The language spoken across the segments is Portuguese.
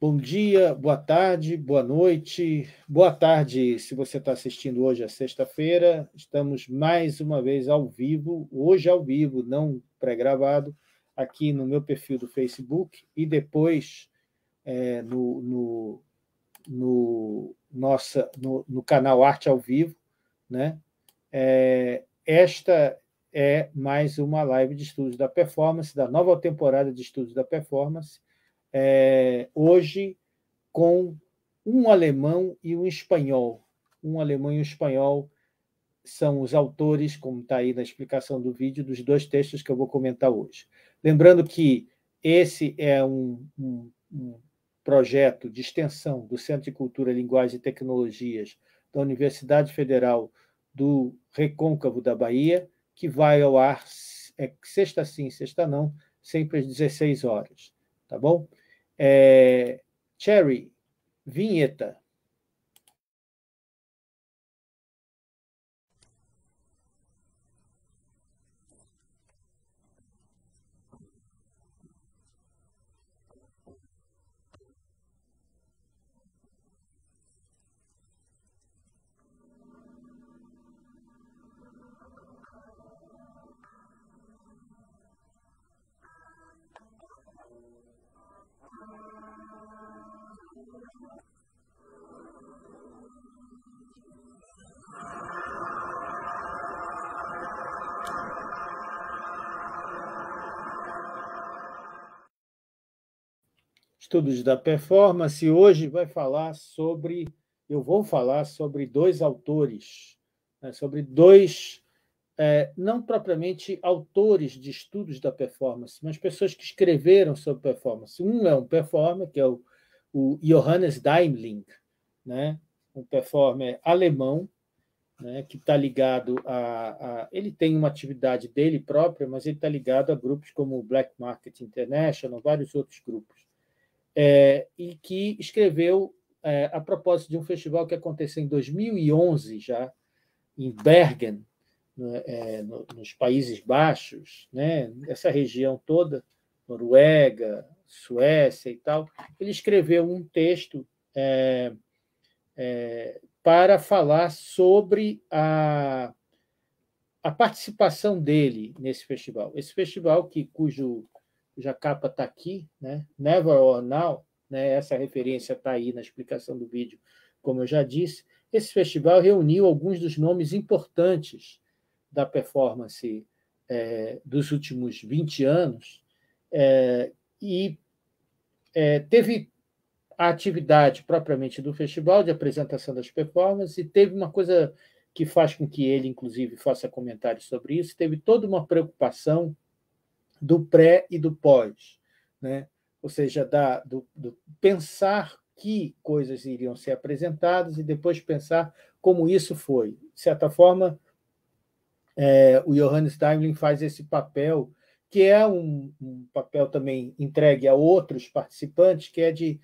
Bom dia, boa tarde, boa noite. Boa tarde, se você está assistindo hoje, à sexta-feira. Estamos mais uma vez ao vivo, hoje ao vivo, não pré-gravado, aqui no meu perfil do Facebook e depois é, no, no, no, nossa, no, no, canal Arte ao Vivo. Né? É, esta é mais uma live de estudos da performance, da nova temporada de estudos da performance é, hoje com um alemão e um espanhol. Um alemão e um espanhol são os autores, como está aí na explicação do vídeo, dos dois textos que eu vou comentar hoje. Lembrando que esse é um, um, um projeto de extensão do Centro de Cultura, Linguagem e Tecnologias da Universidade Federal do Recôncavo da Bahia, que vai ao ar é, sexta sim, sexta não, sempre às 16 horas. Tá bom? É, Cherry, vinheta. Estudos da Performance, hoje vai falar sobre, eu vou falar sobre dois autores, né, sobre dois, é, não propriamente autores de estudos da performance, mas pessoas que escreveram sobre performance. Um é um performer, que é o, o Johannes Daimling, né, um performer alemão, né, que está ligado a, a, Ele tem uma atividade dele própria, mas ele está ligado a grupos como o Black Market International, vários outros grupos é, e que escreveu é, a propósito de um festival que aconteceu em 2011 já em Bergen, no, é, no, nos Países Baixos, né? Essa região toda, Noruega, Suécia e tal. Ele escreveu um texto é, é, para falar sobre a a participação dele nesse festival. Esse festival que cujo cuja capa está aqui, né? Never or Now, né? essa referência está aí na explicação do vídeo, como eu já disse. Esse festival reuniu alguns dos nomes importantes da performance é, dos últimos 20 anos é, e é, teve a atividade propriamente do festival de apresentação das performances e teve uma coisa que faz com que ele, inclusive, faça comentários sobre isso. Teve toda uma preocupação do pré e do pós, né? ou seja, da, do, do pensar que coisas iriam ser apresentadas e depois pensar como isso foi. De certa forma, é, o Johannes Daimling faz esse papel, que é um, um, papel também entregue a outros participantes, que é de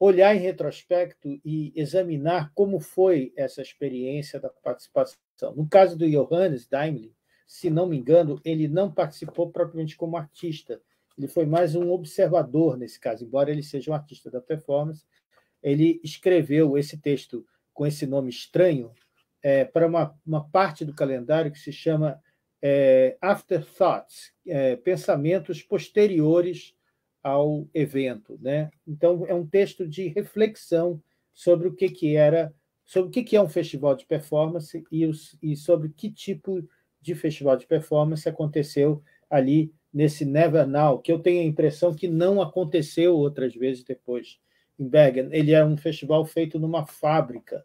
olhar em retrospecto e examinar como foi essa experiência da participação. No caso do Johannes Daimling, se não me engano, ele não participou propriamente como artista. Ele foi mais um observador nesse caso, embora ele seja um artista da performance. Ele escreveu esse texto com esse nome estranho é, para uma, uma parte do calendário que se chama é, Afterthoughts, é, pensamentos posteriores ao evento, né? Então é um texto de reflexão sobre o que que era, sobre o que que é um festival de performance e, e sobre que tipo de festival de performance aconteceu ali nesse Never Now, que eu tenho a impressão que não aconteceu outras vezes depois em Bergen. Ele é um festival feito numa fábrica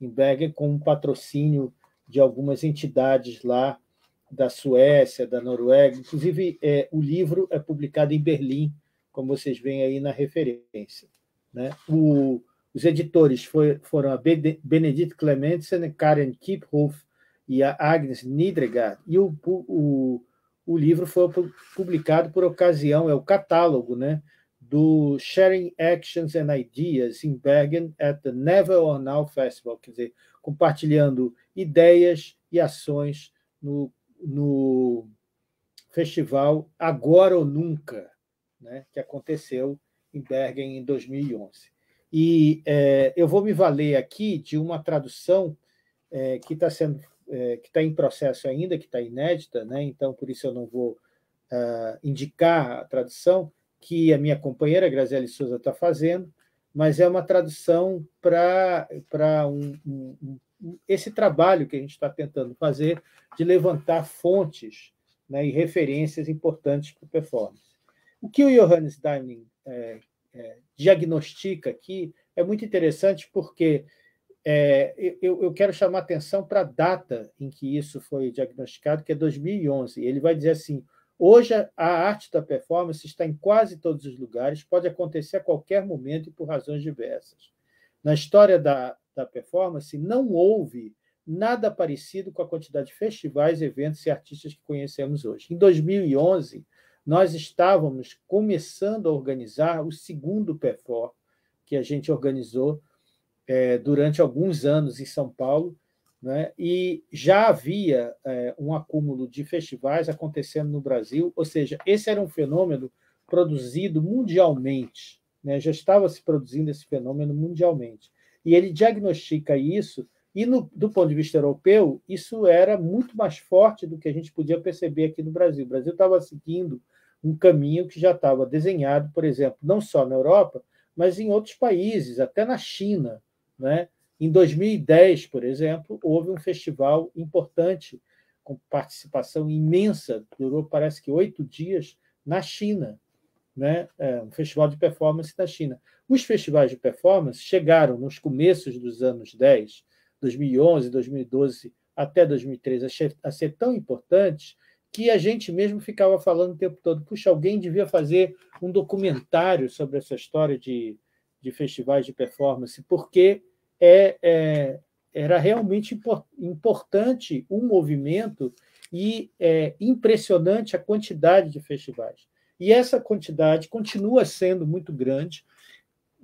em Bergen, com um patrocínio de algumas entidades lá da Suécia, da Noruega. Inclusive, é, o livro é publicado em Berlim, como vocês veem aí na referência. Né? O, os editores foi, foram a Benedict Clementsen, e Karen Kiphoff, e a Agnes Niedregard. E o, o, o livro foi publicado por ocasião, é o catálogo, né? do Sharing Actions and Ideas in Bergen at the Never or Now Festival, quer dizer, compartilhando ideias e ações no, no festival Agora ou Nunca, né, que aconteceu em Bergen em 2011. E é, eu vou me valer aqui de uma tradução é, que está sendo é, que está em processo ainda, que está inédita, né? então por isso eu não vou uh, indicar a tradução que a minha companheira Graziele Souza está fazendo, mas é uma tradução para um, um, um, esse trabalho que a gente está tentando fazer de levantar fontes né, e referências importantes para o performance. O que o Johannes Daiming é, é, diagnostica aqui é muito interessante porque é, eu, eu, quero chamar atenção para a data em que isso foi diagnosticado, que é 2011. Ele vai dizer assim: hoje a arte da performance está em quase todos os lugares, pode acontecer a qualquer momento e por razões diversas. Na história da, da performance, não houve nada parecido com a quantidade de festivais, eventos e artistas que conhecemos hoje. Em 2011, nós estávamos começando a organizar o segundo Perfor, que a gente organizou é, durante alguns anos em São Paulo, né? e já havia é, um acúmulo de festivais acontecendo no Brasil, ou seja, esse era um fenômeno produzido mundialmente, né? já estava se produzindo esse fenômeno mundialmente. E ele diagnostica isso, e no, do ponto de vista europeu, isso era muito mais forte do que a gente podia perceber aqui no Brasil. O Brasil estava seguindo um caminho que já estava desenhado, por exemplo, não só na Europa, mas em outros países, até na China. Né? Em 2010, por exemplo, houve um festival importante, com participação imensa, durou parece que oito dias, na China. Né? É, um festival de performance na China. Os festivais de performance chegaram nos começos dos anos 10, 2011, 2012 até 2013, a ser tão importantes que a gente mesmo ficava falando o tempo todo: puxa, alguém devia fazer um documentário sobre essa história de de festivais de performance, porque é, é era realmente importante o um movimento e é impressionante a quantidade de festivais. E essa quantidade continua sendo muito grande.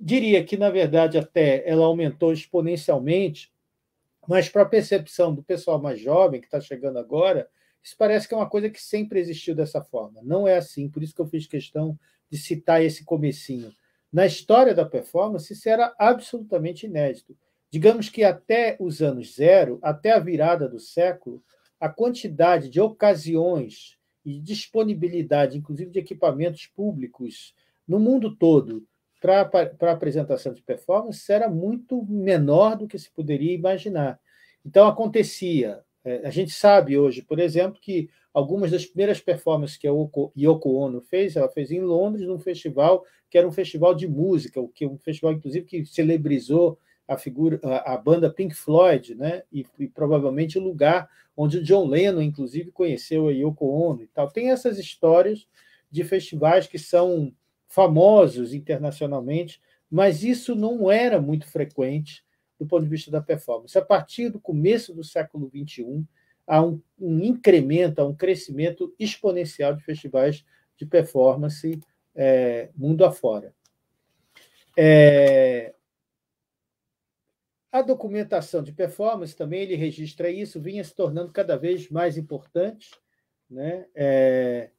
Diria que, na verdade, até ela aumentou exponencialmente, mas para a percepção do pessoal mais jovem que está chegando agora, isso parece que é uma coisa que sempre existiu dessa forma. Não é assim, por isso que eu fiz questão de citar esse comecinho na história da performance, isso era absolutamente inédito. Digamos que até os anos zero, até a virada do século, a quantidade de ocasiões e disponibilidade, inclusive de equipamentos públicos, no mundo todo, para apresentação de performance, era muito menor do que se poderia imaginar. Então, acontecia é, a gente sabe hoje, por exemplo, que algumas das primeiras performances que a Yoko, Ono fez, ela fez em Londres, num festival que era um festival de música, que um festival inclusive que celebrizou a figura, a, a banda Pink Floyd, né? E, e, provavelmente o lugar onde o John Lennon, inclusive, conheceu a Yoko Ono e tal. Tem essas histórias de festivais que são famosos internacionalmente, mas isso não era muito frequente do ponto de vista da performance. A partir do começo do século XXI, há um, um incremento, há um crescimento exponencial de festivais de performance é, mundo afora. É, a documentação de performance também ele registra isso, vinha se tornando cada vez mais importante, né? É,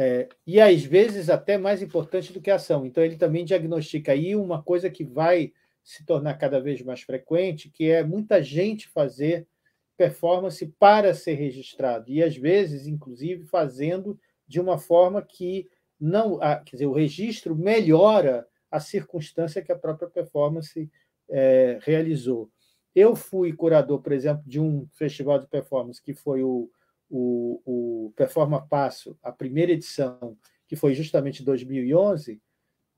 é, e às vezes até mais importante do que a ação. Então ele também diagnostica aí uma coisa que vai se tornar cada vez mais frequente, que é muita gente fazer performance para ser registrado e às vezes, inclusive, fazendo de uma forma que não, ah, quer dizer, o registro melhora a circunstância que a própria performance é, realizou. Eu fui curador, por exemplo, de um festival de performance que foi o, o, o Performa Passo, a primeira edição, que foi justamente 2011,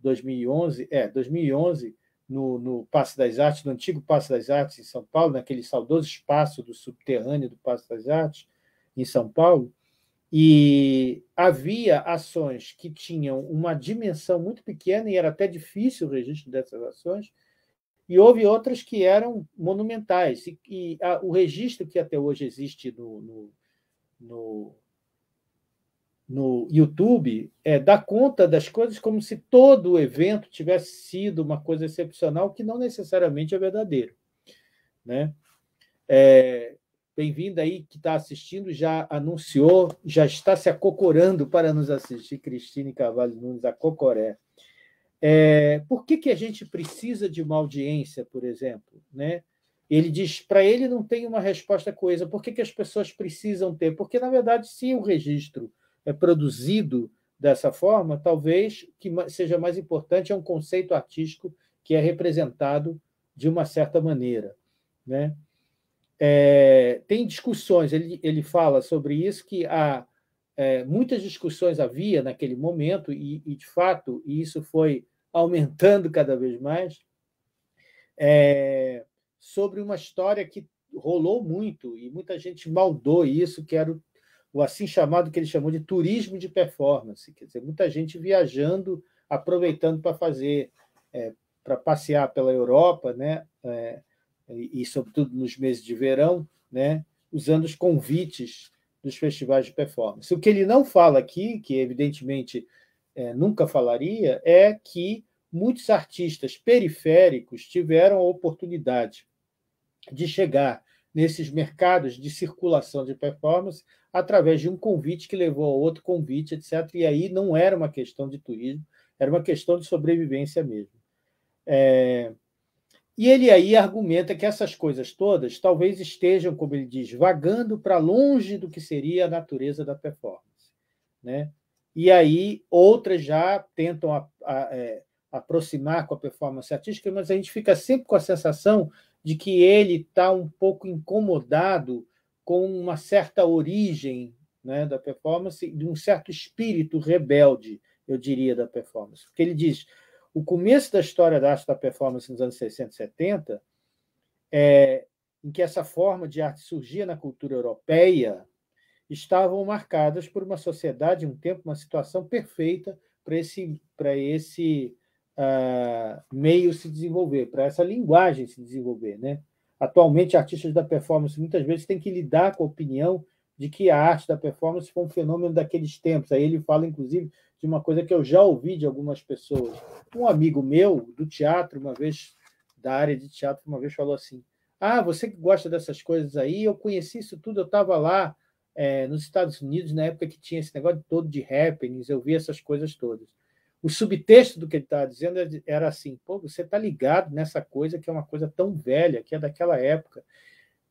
2011, é, 2011, no, no Passo das Artes, no antigo Passo das Artes em São Paulo, naquele saudoso espaço do subterrâneo do Passo das Artes em São Paulo, e havia ações que tinham uma dimensão muito pequena e era até difícil o registro dessas ações, e houve outras que eram monumentais. E, e a, o registro que até hoje existe no, no, no no YouTube é, dá conta das coisas como se todo o evento tivesse sido uma coisa excepcional, que não necessariamente é verdadeiro. Né? É, Bem-vindo aí que está assistindo, já anunciou, já está se acocorando para nos assistir, Cristine Carvalho Nunes, a Cocoré. É, por que, que a gente precisa de uma audiência, por exemplo? Né? Ele diz, para ele não tem uma resposta coesa. Por que, que as pessoas precisam ter? Porque, na verdade, se o registro é produzido dessa forma, talvez o que seja mais importante é um conceito artístico que é representado de uma certa maneira. Né? É, tem discussões, ele, ele fala sobre isso, que há é, muitas discussões havia naquele momento, e, e, de fato, isso foi aumentando cada vez mais, é, sobre uma história que rolou muito, e muita gente maldou isso, que era o o assim chamado que ele chamou de turismo de performance, quer dizer, muita gente viajando, aproveitando para fazer, é, para passear pela Europa, né, é, e, e, sobretudo nos meses de verão, né, usando os convites dos festivais de performance. O que ele não fala aqui, que evidentemente é, nunca falaria, é que muitos artistas periféricos tiveram a oportunidade de chegar nesses mercados de circulação de performance através de um convite que levou a outro convite, etc. E aí não era uma questão de turismo, era uma questão de sobrevivência mesmo. É... E ele aí argumenta que essas coisas todas talvez estejam, como ele diz, vagando para longe do que seria a natureza da performance. Né? E aí outras já tentam a, a, é, aproximar com a performance artística, mas a gente fica sempre com a sensação de que ele está um pouco incomodado com uma certa origem né, da performance, de um certo espírito rebelde, eu diria, da performance. Porque ele diz: o começo da história da arte da performance nos anos 60 e 70, é, em que essa forma de arte surgia na cultura europeia, estavam marcadas por uma sociedade, um tempo, uma situação perfeita para esse, para esse uh, meio se desenvolver, para essa linguagem se desenvolver. Né? Atualmente, artistas da performance muitas vezes têm que lidar com a opinião de que a arte da performance foi um fenômeno daqueles tempos. Aí ele fala, inclusive, de uma coisa que eu já ouvi de algumas pessoas. Um amigo meu do teatro, uma vez, da área de teatro, uma vez falou assim: Ah, você que gosta dessas coisas aí, eu conheci isso tudo, eu estava lá é, nos Estados Unidos, na época que tinha esse negócio todo de happenings, eu vi essas coisas todas o subtexto do que ele estava tá dizendo é era assim: pô, você está ligado nessa coisa que é uma coisa tão velha, que é daquela época.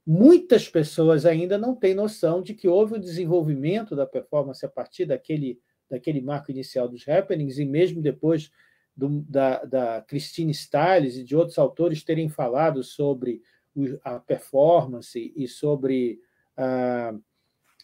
Muitas pessoas ainda não têm noção de que houve o desenvolvimento da performance a partir daquele, daquele marco inicial dos happenings e mesmo depois do, da, da Christine Stiles e de outros autores terem falado sobre o, a performance e sobre, ah,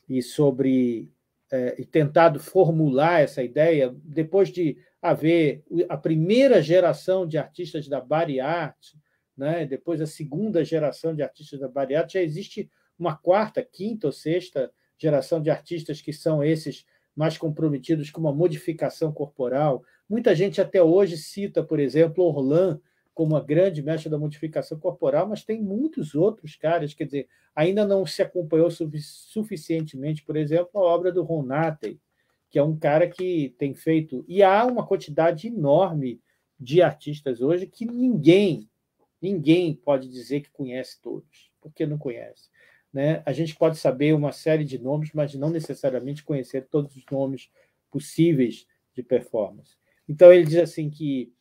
e sobre é, e tentado formular essa ideia, depois de haver a primeira geração de artistas da bariarte, né, depois a segunda geração de artistas da bariarte, já existe uma quarta, quinta ou sexta geração de artistas que são esses mais comprometidos com uma modificação corporal. Muita gente até hoje cita, por exemplo, Orlando, como a grande mestra da modificação corporal, mas tem muitos outros caras, quer dizer, ainda não se acompanhou suficientemente, por exemplo, a obra do Ron que é um cara que tem feito... E há uma quantidade enorme de artistas hoje que ninguém, ninguém pode dizer que conhece todos, porque não conhece. Né? A gente pode saber uma série de nomes, mas não necessariamente conhecer todos os nomes possíveis de performance. Então ele diz assim que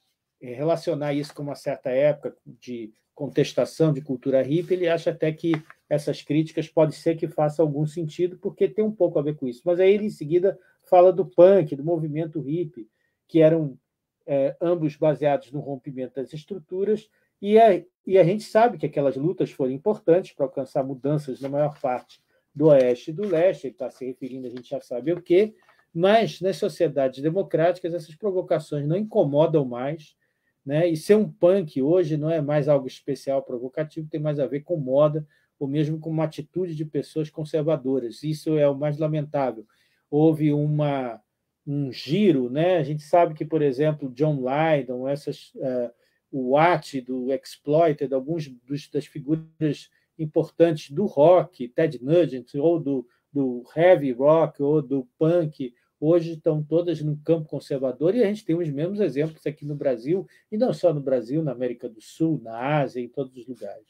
é, relacionar isso com uma certa época de contestação de cultura hippie, ele acha até que essas críticas pode ser que faça algum sentido, porque tem um pouco a ver com isso. Mas aí ele, em seguida, fala do punk, do movimento hippie, que eram é, ambos baseados no rompimento das estruturas, e a, e a gente sabe que aquelas lutas foram importantes para alcançar mudanças na maior parte do oeste e do leste, ele está se referindo, a gente já sabe o quê, mas nas sociedades democráticas essas provocações não incomodam mais, né? E ser um punk hoje não é mais algo especial, provocativo, tem mais a ver com moda ou mesmo com uma atitude de pessoas conservadoras. Isso é o mais lamentável. Houve uma, um giro, né? A gente sabe que, por exemplo, John Lydon, essas, uh, o Watt do Exploited, alguns dos, das figuras importantes do rock, Ted Nugent, ou do, do heavy rock, ou do punk, hoje estão todas no campo conservador e a gente tem os mesmos exemplos aqui no Brasil, e não só no Brasil, na América do Sul, na Ásia, em todos os lugares.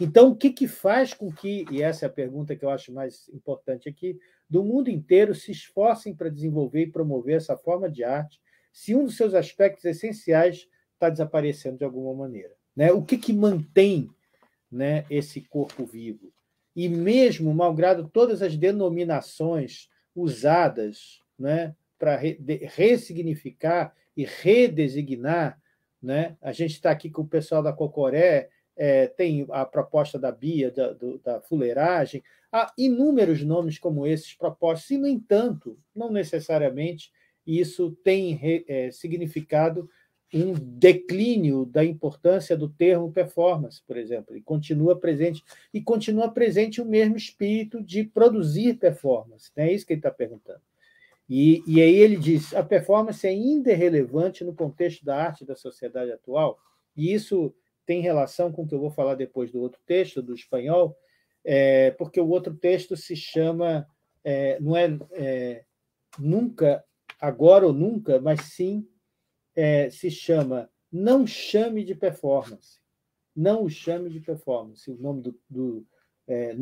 Então, o que, que faz com que, e essa é a pergunta que eu acho mais importante aqui, do mundo inteiro se esforcem para desenvolver e promover essa forma de arte, se um dos seus aspectos essenciais está desaparecendo de alguma maneira? Né? O que, que mantém né, esse corpo vivo? E mesmo, malgrado todas as denominações usadas né, para re, ressignificar e redesignar. Né? A gente está aqui com o pessoal da Cocoré, é, tem a proposta da Bia, da, do, da fuleiragem. Há inúmeros nomes como esses propostos, e, no entanto, não necessariamente isso tem é, significado um declínio da importância do termo performance, por exemplo, e continua presente e continua presente o mesmo espírito de produzir performance. Né? É isso que ele está perguntando. E, e aí ele diz: a performance ainda é relevante no contexto da arte da sociedade atual, e isso tem relação com o que eu vou falar depois do outro texto, do espanhol, é, porque o outro texto se chama, é, não é, é nunca, agora ou nunca, mas sim é, se chama Não Chame de Performance. Não o chame de performance. O nome do, do é,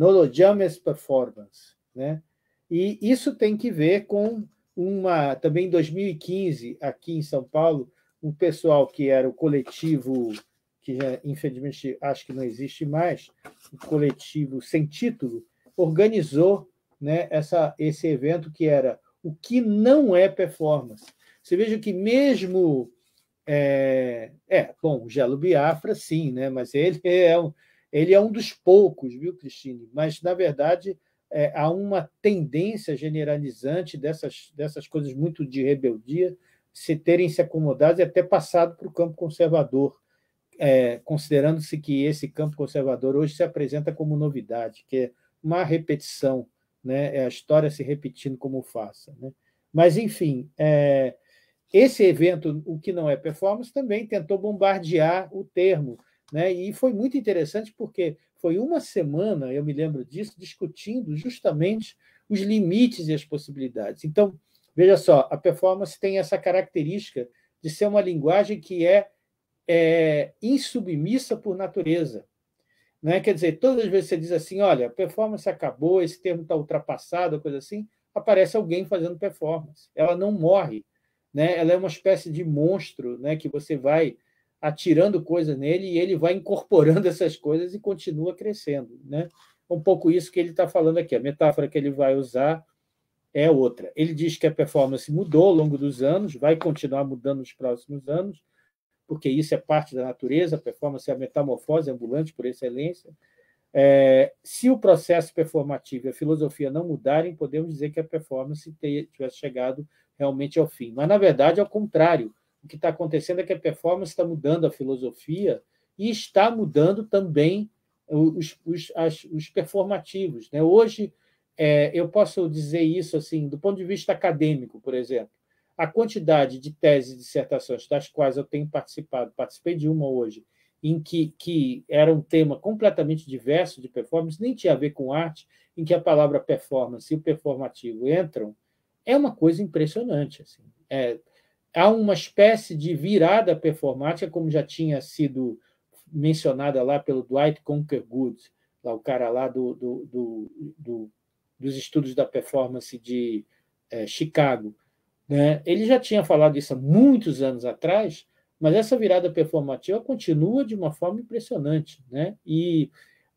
Performance. Né? E isso tem que ver com uma. Também em 2015, aqui em São Paulo, um pessoal que era o coletivo, que já, infelizmente acho que não existe mais, o um coletivo sem título, organizou né, essa, esse evento que era o que não é performance. Você veja que mesmo é, é bom, Gelo Biafra, sim, né? Mas ele é um, ele é um dos poucos, viu, Cristine? Mas na verdade é, há uma tendência generalizante dessas dessas coisas muito de rebeldia se terem se acomodado e até passado para o campo conservador, é, considerando-se que esse campo conservador hoje se apresenta como novidade, que é uma repetição, né? É a história se repetindo como faça, né? Mas enfim, é, esse evento, o que não é performance, também tentou bombardear o termo. Né? E foi muito interessante porque foi uma semana, eu me lembro disso, discutindo justamente os limites e as possibilidades. Então, veja só, a performance tem essa característica de ser uma linguagem que é, é insubmissa por natureza. Né? Quer dizer, todas as vezes você diz assim, olha, performance acabou, esse termo está ultrapassado, coisa assim, aparece alguém fazendo performance. Ela não morre, né? Ela é uma espécie de monstro, né? Que você vai atirando coisas nele e ele vai incorporando essas coisas e continua crescendo, né? É um pouco isso que ele está falando aqui. A metáfora que ele vai usar é outra. Ele diz que a performance mudou ao longo dos anos, vai continuar mudando nos próximos anos, porque isso é parte da natureza. A performance é a metamorfose ambulante por excelência. É, se o processo performativo e a filosofia não mudarem, podemos dizer que a performance tivesse chegado realmente é o fim. Mas, na verdade, é o contrário. O que está acontecendo é que a performance está mudando a filosofia e está mudando também os, os, as, os performativos. Né? Hoje, é, eu posso dizer isso assim, do ponto de vista acadêmico, por exemplo. A quantidade de teses e dissertações das quais eu tenho participado, participei de uma hoje, em que, que era um tema completamente diverso de performance, nem tinha a ver com arte, em que a palavra performance e o performativo entram, é uma coisa impressionante. Assim. É, há uma espécie de virada performática, como já tinha sido mencionada lá pelo Dwight Conkergood, lá o cara lá do, do, do, do dos estudos da performance de é, Chicago. Né? Ele já tinha falado isso há muitos anos atrás, mas essa virada performativa continua de uma forma impressionante. Né? E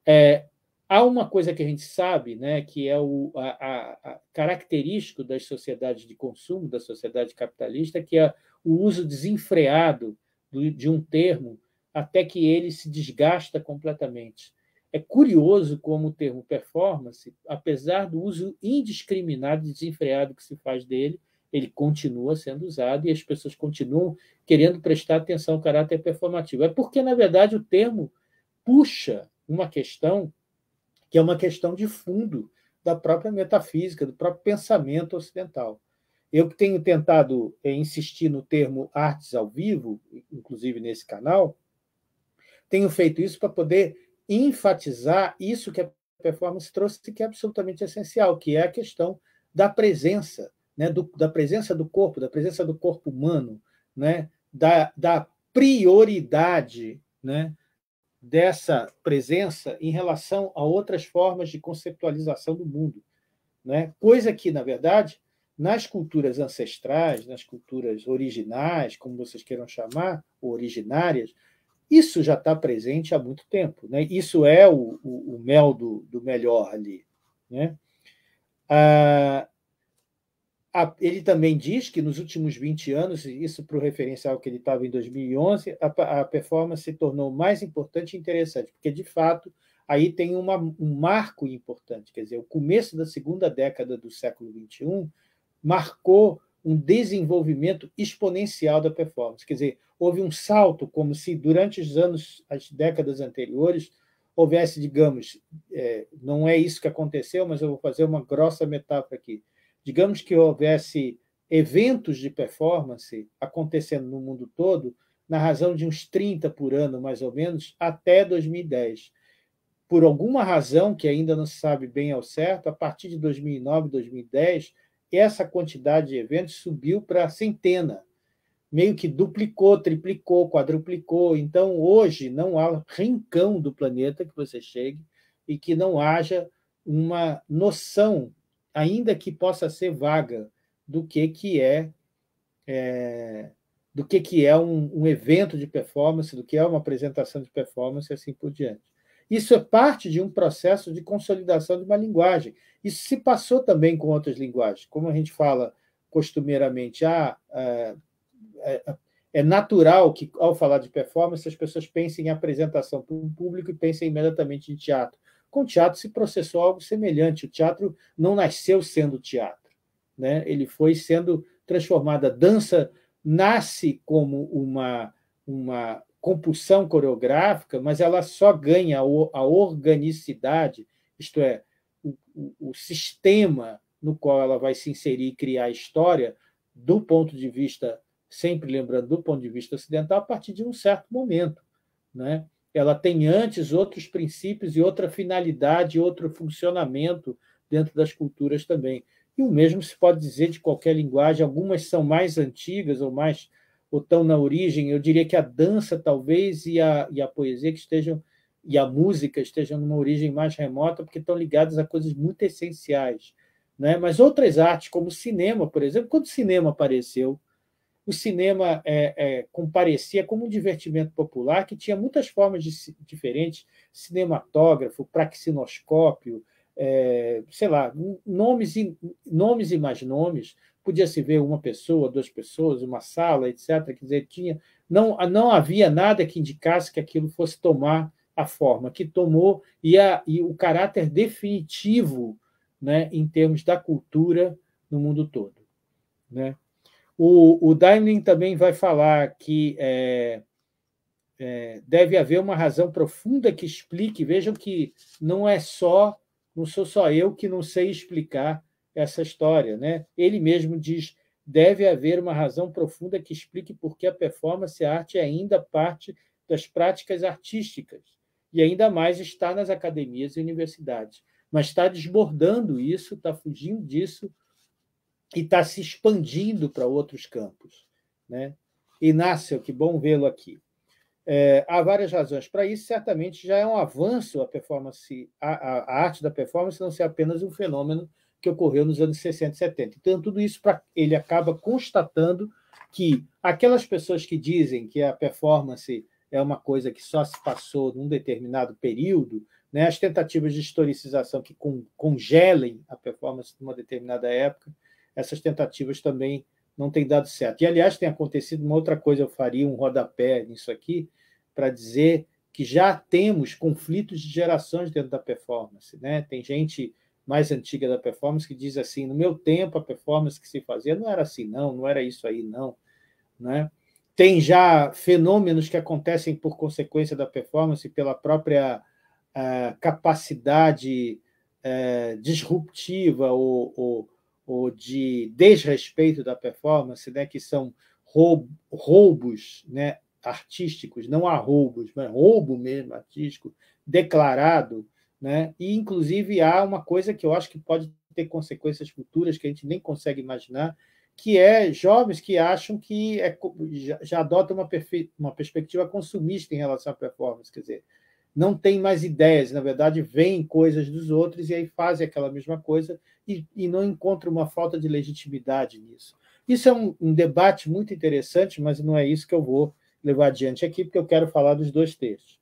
é, Há uma coisa que a gente sabe, né, que é o a, a, a característico das sociedades de consumo, da sociedade capitalista, que é o uso desenfreado do, de um termo até que ele se desgasta completamente. É curioso como o termo performance, apesar do uso indiscriminado e desenfreado que se faz dele, ele continua sendo usado e as pessoas continuam querendo prestar atenção ao caráter performativo. É porque, na verdade, o termo puxa uma questão que é uma questão de fundo da própria metafísica, do próprio pensamento ocidental. Eu que tenho tentado eh, insistir no termo artes ao vivo, inclusive nesse canal, tenho feito isso para poder enfatizar isso que a performance trouxe, que é absolutamente essencial, que é a questão da presença, né, do, da presença do corpo, da presença do corpo humano, né, da, da prioridade né, dessa presença em relação a outras formas de conceptualização do mundo. Né? Coisa que, na verdade, nas culturas ancestrais, nas culturas originais, como vocês queiram chamar, ou originárias, isso já está presente há muito tempo. Né? Isso é o, o, o mel do, do, melhor ali. Né? Ah, ele também diz que nos últimos 20 anos, isso para o referencial que ele estava em 2011, a, a, performance se tornou mais importante e interessante, porque de fato aí tem uma, um marco importante, quer dizer, o começo da segunda década do século XXI marcou um desenvolvimento exponencial da performance, quer dizer, houve um salto, como se durante os anos, as décadas anteriores, houvesse, digamos, é, não é isso que aconteceu, mas eu vou fazer uma grossa metáfora aqui digamos que houvesse eventos de performance acontecendo no mundo todo, na razão de uns 30 por ano, mais ou menos, até 2010. Por alguma razão que ainda não se sabe bem ao certo, a partir de 2009, 2010, essa quantidade de eventos subiu para centena, meio que duplicou, triplicou, quadruplicou. Então, hoje, não há rincão do planeta que você chegue e que não haja uma noção ainda que possa ser vaga, do que que é, é do que que é um, um, evento de performance, do que é uma apresentação de performance e assim por diante. Isso é parte de um processo de consolidação de uma linguagem. Isso se passou também com outras linguagens, como a gente fala costumeiramente, ah, é, é, é natural que, ao falar de performance, as pessoas pensem em apresentação para um público e pensem imediatamente em teatro com o teatro se processou algo semelhante. O teatro não nasceu sendo teatro, né? ele foi sendo transformado. A dança nasce como uma, uma compulsão coreográfica, mas ela só ganha a organicidade, isto é, o, o, sistema no qual ela vai se inserir e criar história, do ponto de vista, sempre lembrando do ponto de vista ocidental, a partir de um certo momento. Né? ela tem antes outros princípios e outra finalidade, outro funcionamento dentro das culturas também. E o mesmo se pode dizer de qualquer linguagem, algumas são mais antigas ou mais ou tão na origem. Eu diria que a dança talvez e a, e a poesia que estejam e a música estejam numa origem mais remota, porque estão ligadas a coisas muito essenciais, né? Mas outras artes, como o cinema, por exemplo, quando o cinema apareceu, o cinema é, é, comparecia como um divertimento popular que tinha muitas formas de, diferentes, cinematógrafo, praxinoscópio, é, sei lá, nomes e, nomes e mais nomes, podia se ver uma pessoa, duas pessoas, uma sala, etc. Quer dizer, tinha, não, não havia nada que indicasse que aquilo fosse tomar a forma que tomou e, a, e o caráter definitivo né, em termos da cultura no mundo todo. Né? O, o Daimler também vai falar que é, é, deve haver uma razão profunda que explique. Vejam que não é só, não sou só eu que não sei explicar essa história. Né? Ele mesmo diz: deve haver uma razão profunda que explique por que a performance e a arte é ainda parte das práticas artísticas e ainda mais está nas academias e universidades. Mas está desbordando isso, está fugindo disso e está se expandindo para outros campos. Né? Inácio, que bom vê-lo aqui. É, há várias razões para isso, certamente já é um avanço a performance, a, a, a, arte da performance não ser apenas um fenômeno que ocorreu nos anos 60 e 70. Então, tudo isso para ele acaba constatando que aquelas pessoas que dizem que a performance é uma coisa que só se passou num determinado período, né, as tentativas de historicização que con, congelem a performance de uma determinada época, essas tentativas também não têm dado certo. E, aliás, tem acontecido uma outra coisa, eu faria um rodapé nisso aqui, para dizer que já temos conflitos de gerações dentro da performance. Né? Tem gente mais antiga da performance que diz assim: no meu tempo, a performance que se fazia não era assim, não, não era isso aí, não. Né? Tem já fenômenos que acontecem por consequência da performance, pela própria eh, capacidade eh, disruptiva ou, ou ou de desrespeito da performance, né, que são roubos né, artísticos, não há roubos, mas roubo mesmo artístico, declarado, né? e inclusive há uma coisa que eu acho que pode ter consequências futuras que a gente nem consegue imaginar, que é jovens que acham que é, já, já adotam uma, uma perspectiva consumista em relação à performance, quer dizer, não tem mais ideias, na verdade, veem coisas dos outros e aí fazem aquela mesma coisa e, e não encontram uma falta de legitimidade nisso. Isso é um, um, debate muito interessante, mas não é isso que eu vou levar adiante aqui, porque eu quero falar dos dois textos.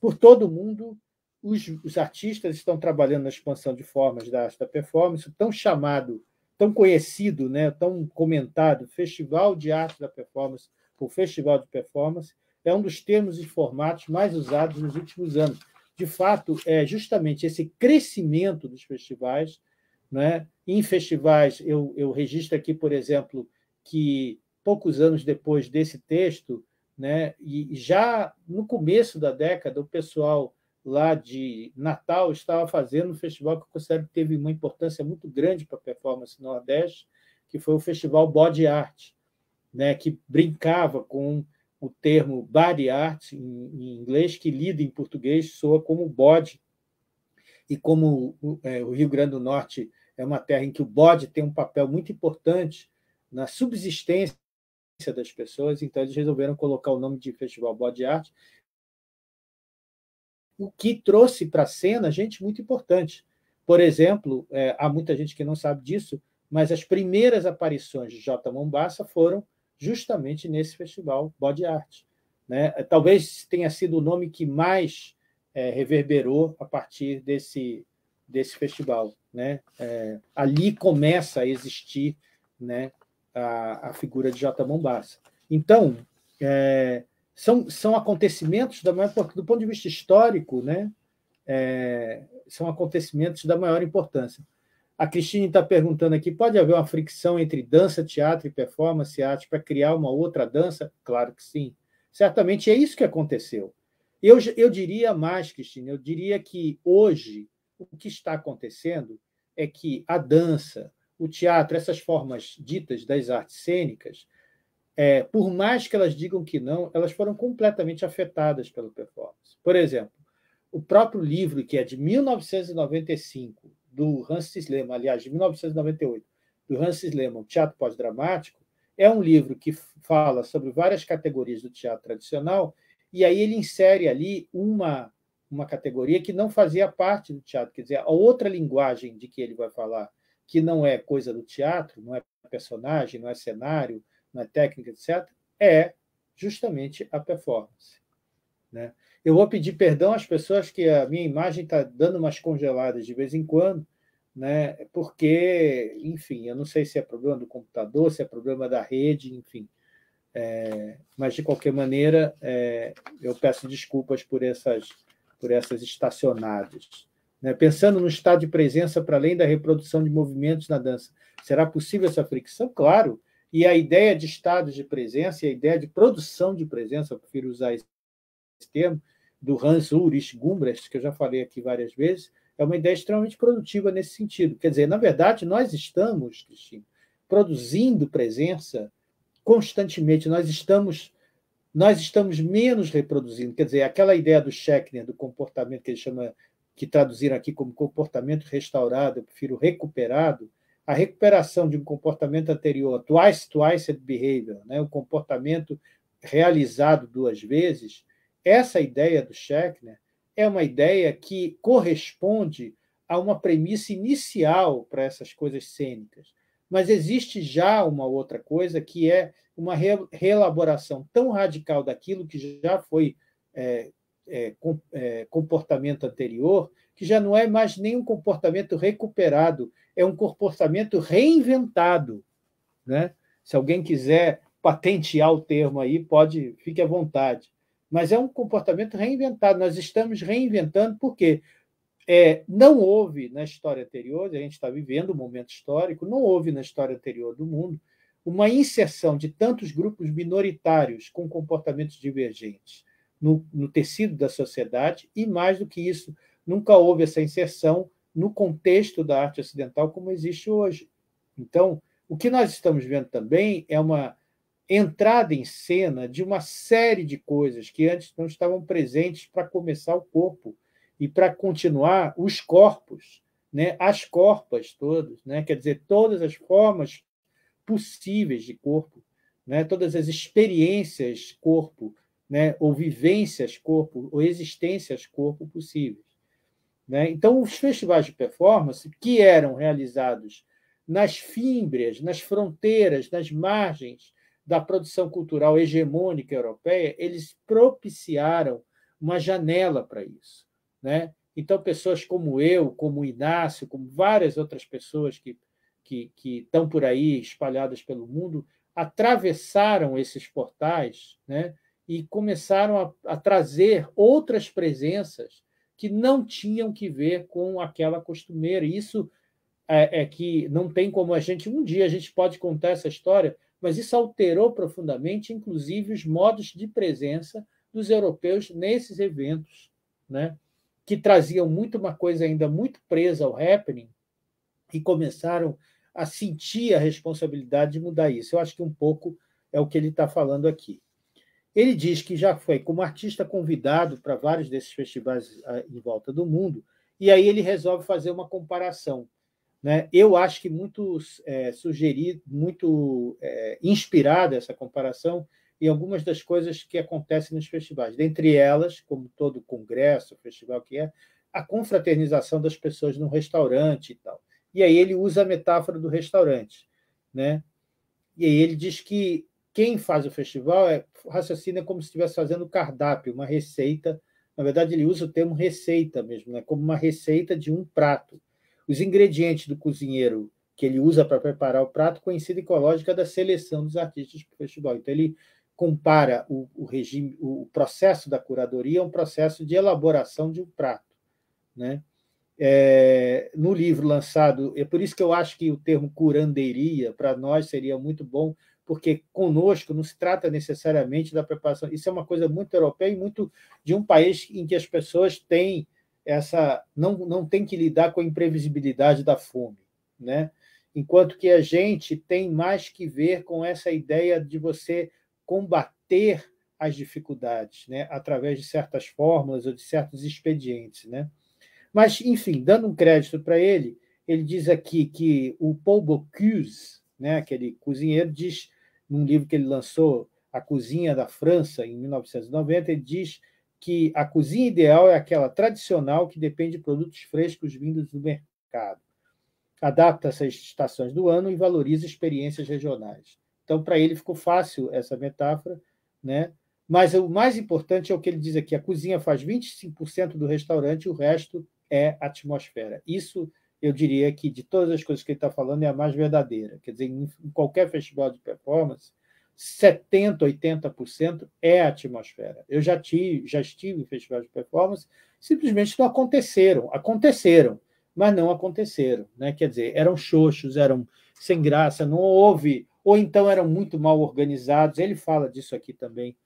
Por todo mundo, os, os artistas estão trabalhando na expansão de formas da arte da performance, tão chamado, tão conhecido, né, tão comentado, Festival de Arte da Performance, ou Festival de Performance, é um dos termos e formatos mais usados nos últimos anos. De fato, é justamente esse crescimento dos festivais. Né? Em festivais, eu, eu registro aqui, por exemplo, que poucos anos depois desse texto, né, e já no começo da década, o pessoal lá de Natal estava fazendo um festival que eu considero que teve uma importância muito grande para a performance Nordeste, que foi o Festival Body Art, né, que brincava com o termo body art em, em inglês, que lida em português soa como bode. E como é, o Rio Grande do Norte é uma terra em que o bode tem um papel muito importante na subsistência das pessoas, então eles resolveram colocar o nome de Festival Body Art, o que trouxe para a cena gente muito importante. Por exemplo, é, há muita gente que não sabe disso, mas as primeiras aparições de J. Mombassa foram justamente nesse festival Body Art. Né? É, talvez tenha sido o nome que mais é, reverberou a partir desse, desse festival. Né? É, ali começa a existir né, a, a figura de J. Mombasa. Então, é, são, são acontecimentos da maior, do ponto de vista histórico, né, é, são acontecimentos da maior importância. A Cristine está perguntando aqui: pode haver uma fricção entre dança, teatro e performance arte para criar uma outra dança? Claro que sim. Certamente é isso que aconteceu. Eu, eu diria mais, Cristine, eu diria que hoje o que está acontecendo é que a dança, o teatro, essas formas ditas das artes cênicas, é, por mais que elas digam que não, elas foram completamente afetadas pelo performance. Por exemplo, o próprio livro, que é de 1995, do Hans Lehmann, aliás, de 1998, do Hans Lehmann, Teatro Pós-Dramático, é um livro que fala sobre várias categorias do teatro tradicional, e aí ele insere ali uma, uma categoria que não fazia parte do teatro, quer dizer, a outra linguagem de que ele vai falar, que não é coisa do teatro, não é personagem, não é cenário, não é técnica, etc., é justamente a performance. Né? Eu vou pedir perdão às pessoas que a minha imagem está dando umas congeladas de vez em quando, né? porque, enfim, eu não sei se é problema do computador, se é problema da rede, enfim. É, mas, de qualquer maneira, é, eu peço desculpas por essas, por essas estacionadas. Né? Pensando no estado de presença para além da reprodução de movimentos na dança, será possível essa fricção? Claro. E a ideia de estado de presença e a ideia de produção de presença, eu prefiro usar esse termo, do Hans Ulrich Gumbrecht, que eu já falei aqui várias vezes, é uma ideia extremamente produtiva nesse sentido. Quer dizer, na verdade, nós estamos, Cristina, produzindo presença constantemente, nós estamos nós estamos menos reproduzindo, quer dizer, aquela ideia do Schechner, do comportamento que ele chama, que traduziram aqui como comportamento restaurado, eu prefiro recuperado, a recuperação de um comportamento anterior, twice, twice behavior, né, o comportamento realizado duas vezes, essa ideia do Schechner é uma ideia que corresponde a uma premissa inicial para essas coisas cênicas. Mas existe já uma outra coisa que é uma reelaboração tão radical daquilo que já foi é, é, com, é, comportamento anterior, que já não é mais nenhum comportamento recuperado, é um comportamento reinventado. Né? Se alguém quiser patentear o termo aí, pode, fique à vontade mas é um comportamento reinventado. Nós estamos reinventando porque é, não houve na história anterior, a gente está vivendo um momento histórico, não houve na história anterior do mundo uma inserção de tantos grupos minoritários com comportamentos divergentes no, no tecido da sociedade, e mais do que isso, nunca houve essa inserção no contexto da arte ocidental como existe hoje. Então, o que nós estamos vendo também é uma entrada em cena de uma série de coisas que antes não estavam presentes para começar o corpo e para continuar os corpos, né? as corpas todas, né? quer dizer, todas as formas possíveis de corpo, né? todas as experiências corpo, né? ou vivências corpo, ou existências corpo possíveis. Né? Então, os festivais de performance que eram realizados nas fímbrias, nas fronteiras, nas margens, da produção cultural hegemônica europeia, eles propiciaram uma janela para isso. Né? Então, pessoas como eu, como Inácio, como várias outras pessoas que, que, que estão por aí espalhadas pelo mundo, atravessaram esses portais né? e começaram a, a trazer outras presenças que não tinham que ver com aquela costumeira. Isso é, é, que não tem como a gente. Um dia a gente pode contar essa história, mas isso alterou profundamente, inclusive, os modos de presença dos europeus nesses eventos, né? que traziam muito uma coisa ainda muito presa ao happening e começaram a sentir a responsabilidade de mudar isso. Eu acho que um pouco é o que ele está falando aqui. Ele diz que já foi como artista convidado para vários desses festivais ah, em volta do mundo, e aí ele resolve fazer uma comparação né? Eu acho que muito é, sugerido, muito é, inspirada essa comparação em algumas das coisas que acontecem nos festivais. Dentre elas, como todo congresso, festival que é, a confraternização das pessoas num restaurante e tal. E aí ele usa a metáfora do restaurante. Né? E aí ele diz que quem faz o festival é, raciocina como se estivesse fazendo cardápio, uma receita. Na verdade, ele usa o termo receita mesmo, né? como uma receita de um prato. Os ingredientes do cozinheiro que ele usa para preparar o prato coincidem com a lógica da seleção dos artistas para o festival. Então, ele compara o, o, regime, o processo da curadoria a um processo de elaboração de um prato. Né? É, no livro lançado, é por isso que eu acho que o termo curanderia para nós seria muito bom, porque conosco não se trata necessariamente da preparação. Isso é uma coisa muito europeia e muito de um país em que as pessoas têm essa não, não tem que lidar com a imprevisibilidade da fome, né? Enquanto que a gente tem mais que ver com essa ideia de você combater as dificuldades, né, através de certas fórmulas ou de certos expedientes, né? Mas enfim, dando um crédito para ele, ele diz aqui que o Paul Bocuse, né, aquele cozinheiro diz num livro que ele lançou, A Cozinha da França em 1990, ele diz que a cozinha ideal é aquela tradicional que depende de produtos frescos vindos do mercado. Adapta-se às estações do ano e valoriza experiências regionais. Então, para ele ficou fácil essa metáfora, né? Mas o mais importante é o que ele diz aqui: a cozinha faz 25% do restaurante, o resto é atmosfera. Isso, eu diria que de todas as coisas que ele está falando, é a mais verdadeira. Quer dizer, em qualquer festival de performance, 70%, 80% é a atmosfera. Eu já, tive, já estive em festivais de performance, simplesmente não aconteceram. Aconteceram, mas não aconteceram. Né? Quer dizer, eram xoxos, eram sem graça, não houve, ou então eram muito mal organizados. Ele fala disso aqui também,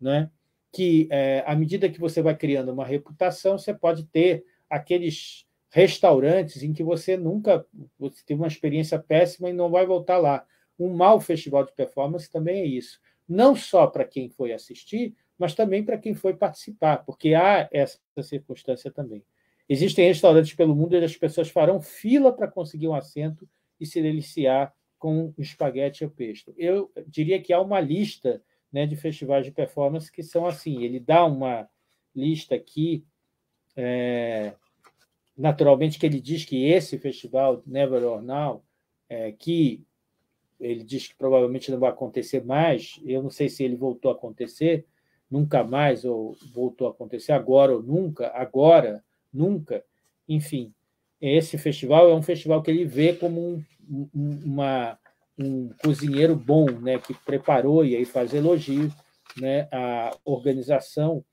né? que é, à medida que você vai criando uma reputação, você pode ter aqueles restaurantes em que você nunca você teve uma experiência péssima e não vai voltar lá. Um mau festival de performance também é isso. Não só para quem foi assistir, mas também para quem foi participar, porque há essa circunstância também. Existem restaurantes pelo mundo onde as pessoas farão fila para conseguir um assento e se deliciar com o espaguete ao pesto. Eu diria que há uma lista né, de festivais de performance que são assim. Ele dá uma lista aqui, é, naturalmente que ele diz que esse festival Never or Now, é, que ele diz que provavelmente não vai acontecer mais. Eu não sei se ele voltou a acontecer, nunca mais, ou voltou a acontecer agora ou nunca, agora, nunca. Enfim, esse festival é um festival que ele vê como um, uma, um cozinheiro bom, né, que preparou e aí faz elogio né, à organização.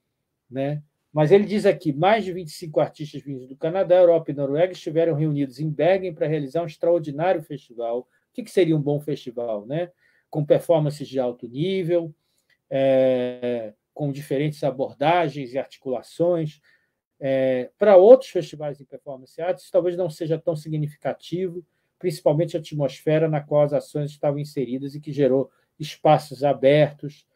Né? Mas ele diz aqui: mais de 25 artistas vindos do Canadá, Europa e Noruega estiveram reunidos em Bergen para realizar um extraordinário festival que, que seria um bom festival, né? Com performances de alto nível, é, com diferentes abordagens e articulações. É, para outros festivais de performance arts, talvez não seja tão significativo, principalmente a atmosfera na qual as ações estavam inseridas e que gerou espaços abertos,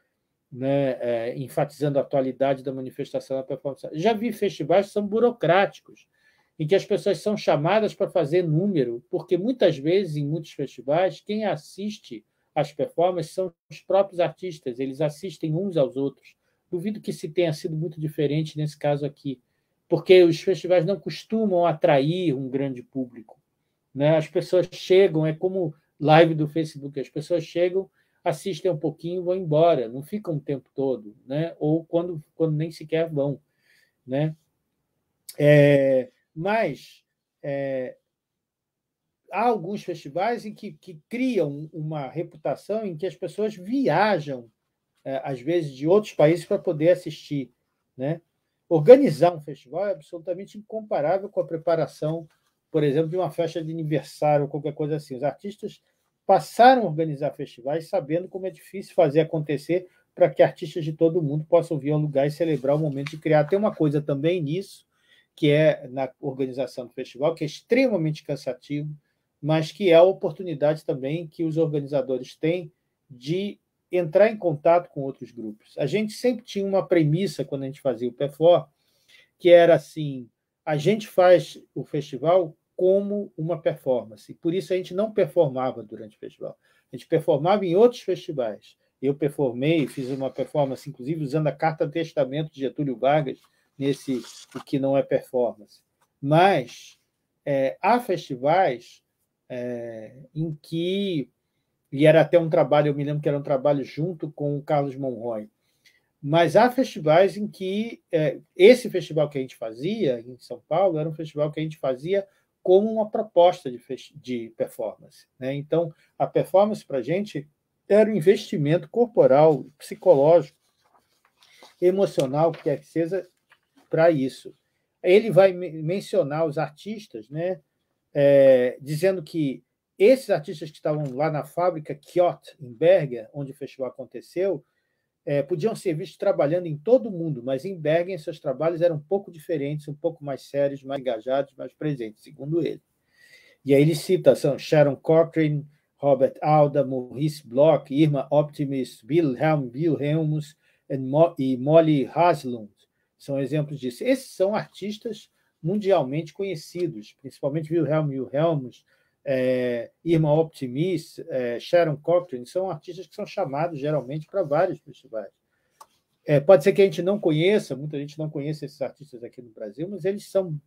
né, é, enfatizando a atualidade da manifestação da performance. Já vi festivais que são burocráticos, em que as pessoas são chamadas para fazer número, porque muitas vezes, em muitos festivais, quem assiste às performances são os próprios artistas, eles assistem uns aos outros. Duvido que se tenha sido muito diferente nesse caso aqui, porque os festivais não costumam atrair um grande público. Né? As pessoas chegam, é como live do Facebook, as pessoas chegam, assistem um pouquinho vão embora, não ficam o tempo todo, né? ou quando, quando nem sequer vão. Né? É, mas é, há alguns festivais em que, que, criam uma reputação em que as pessoas viajam, é, às vezes, de outros países para poder assistir. Né? Organizar um festival é absolutamente incomparável com a preparação, por exemplo, de uma festa de aniversário ou qualquer coisa assim. Os artistas passaram a organizar festivais sabendo como é difícil fazer acontecer para que artistas de todo mundo possam vir ao lugar e celebrar o momento de criar. Tem uma coisa também nisso, que é na organização do festival, que é extremamente cansativo, mas que é a oportunidade também que os organizadores têm de entrar em contato com outros grupos. A gente sempre tinha uma premissa quando a gente fazia o PFOR, que era assim: a gente faz o festival como uma performance. Por isso a gente não performava durante o festival. A gente performava em outros festivais. Eu performei, fiz uma performance, inclusive usando a carta testamento de Getúlio Vargas, nesse o que não é performance. Mas é, há festivais é, em que, e era até um trabalho, eu me lembro que era um trabalho junto com o Carlos Monroy, mas há festivais em que é, esse festival que a gente fazia em São Paulo era um festival que a gente fazia como uma proposta de, de performance. Né? Então, a performance para a gente era um investimento corporal, psicológico, emocional, que quer que seja, para isso. Ele vai mencionar os artistas, né? É, dizendo que esses artistas que estavam lá na fábrica Kiot, em Bergen, onde o festival aconteceu, é, podiam ser vistos trabalhando em todo o mundo, mas em Bergen seus trabalhos eram um pouco diferentes, um pouco mais sérios, mais engajados, mais presentes, segundo ele. E aí ele cita, são Sharon Cochrane, Robert Alda, Maurice Bloch, Irma Optimist, Wilhelm Wilhelmus e Molly Haslum são exemplos disso. Esses são artistas mundialmente conhecidos, principalmente Wilhelm Wilhelmus, é, Irma Optimist, é, Sharon Cochrane, são artistas que são chamados geralmente para vários festivais. É, pode ser que a gente não conheça, muita gente não conheça esses artistas aqui no Brasil, mas eles são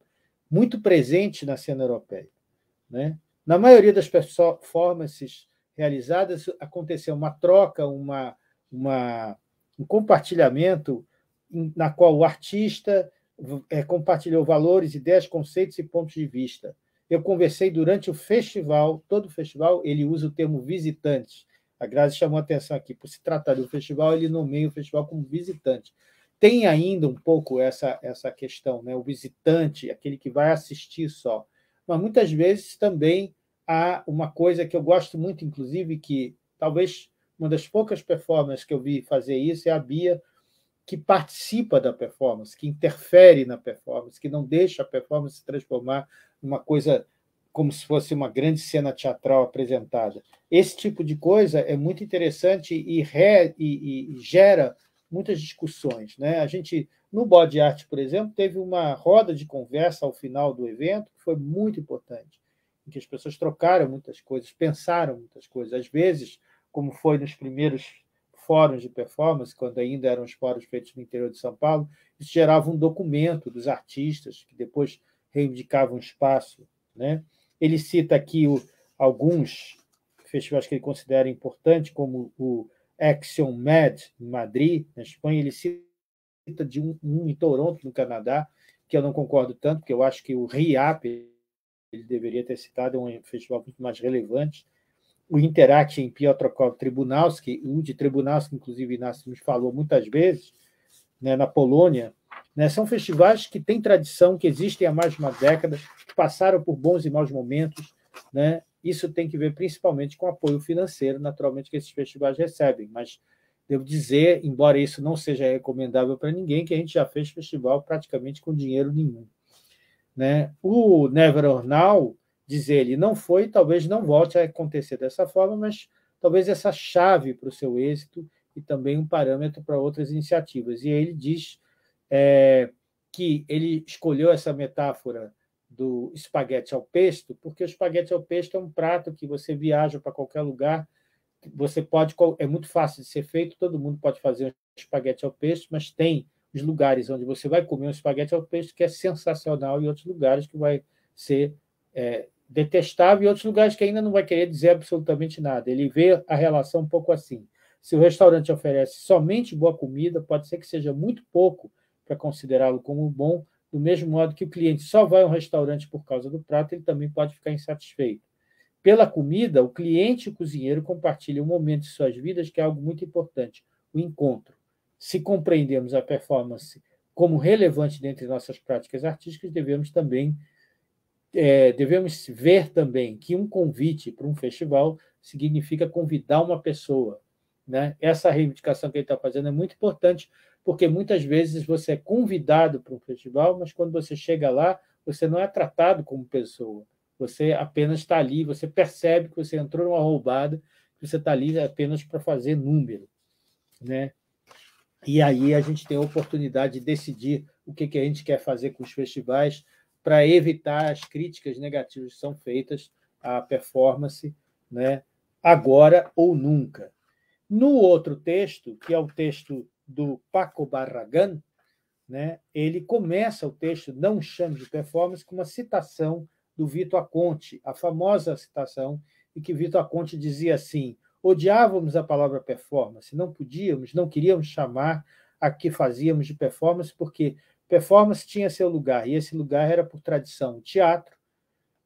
muito presentes na cena europeia. Né? Na maioria das performances realizadas, aconteceu uma troca, uma, uma um compartilhamento na qual o artista é, compartilhou valores, ideias, conceitos e pontos de vista. Eu conversei durante o festival, todo o festival ele usa o termo visitante. A Grazi chamou a atenção aqui, por se tratar de um festival, ele nomeia o festival como visitante. Tem ainda um pouco essa, essa questão, né? o visitante, aquele que vai assistir só. Mas muitas vezes também há uma coisa que eu gosto muito, inclusive, que talvez uma das poucas performances que eu vi fazer isso é a Bia que participa da performance, que interfere na performance, que não deixa a performance se transformar numa coisa como se fosse uma grande cena teatral apresentada. Esse tipo de coisa é muito interessante e, re, e, e gera muitas discussões. Né? A gente, no Body Art, por exemplo, teve uma roda de conversa ao final do evento, que foi muito importante, em que as pessoas trocaram muitas coisas, pensaram muitas coisas. Às vezes, como foi nos primeiros fóruns de performance, quando ainda eram os fóruns feitos no interior de São Paulo, isso gerava um documento dos artistas que depois reivindicavam um espaço. Né? Ele cita aqui o, alguns festivais que ele considera importante, como o Action Med, em Madrid, na Espanha. Ele cita de um, um em Toronto, no Canadá, que eu não concordo tanto, porque eu acho que o RIAP ele deveria ter citado, é um festival muito mais relevante o em Piotrkov Tribunalski, o de Tribunalski, inclusive, Inácio nos falou muitas vezes, né, na Polônia, né, são festivais que têm tradição, que existem há mais de uma década, que passaram por bons e maus momentos. Né? Isso tem que ver principalmente com o apoio financeiro, naturalmente, que esses festivais recebem. Mas devo dizer, embora isso não seja recomendável para ninguém, que a gente já fez festival praticamente com dinheiro nenhum. Né? O Never Or Now, dizer ele não foi, talvez não volte a acontecer dessa forma, mas talvez essa chave para o seu êxito e também um parâmetro para outras iniciativas. E aí ele diz é, que ele escolheu essa metáfora do espaguete ao pesto, porque o espaguete ao pesto é um prato que você viaja para qualquer lugar, você pode é muito fácil de ser feito, todo mundo pode fazer um espaguete ao pesto, mas tem os lugares onde você vai comer um espaguete ao pesto que é sensacional e outros lugares que vai ser é, detestável, e outros lugares que ainda não vai querer dizer absolutamente nada. Ele vê a relação um pouco assim. Se o restaurante oferece somente boa comida, pode ser que seja muito pouco para considerá-lo como bom, do mesmo modo que o cliente só vai a um restaurante por causa do prato, ele também pode ficar insatisfeito. Pela comida, o cliente e o cozinheiro compartilham um momento de suas vidas que é algo muito importante, o encontro. Se compreendemos a performance como relevante dentre nossas práticas artísticas, devemos também é, devemos ver também que um convite para um festival significa convidar uma pessoa. Né? Essa reivindicação que ele está fazendo é muito importante, porque muitas vezes você é convidado para um festival, mas quando você chega lá, você não é tratado como pessoa. Você apenas está ali, você percebe que você entrou numa roubada, que você está ali apenas para fazer número. Né? E aí a gente tem a oportunidade de decidir o que, que a gente quer fazer com os festivais, para evitar as críticas negativas que são feitas à performance, né, agora ou nunca. No outro texto, que é o texto do Paco Barragan, né, ele começa o texto Não Chame de Performance com uma citação do Vitor Aconte, a famosa citação em que Vitor Aconte dizia assim: odiávamos a palavra performance, não podíamos, não queríamos chamar a que fazíamos de performance, porque Performance tinha seu lugar, e esse lugar era, por tradição, o teatro,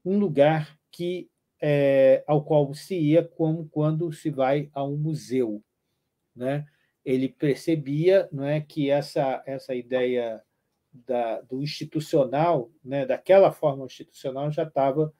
um lugar que é, ao qual se ia como quando se vai a um museu. Né? Ele percebia não é, que essa, essa ideia da, do institucional, né, daquela forma institucional, já estava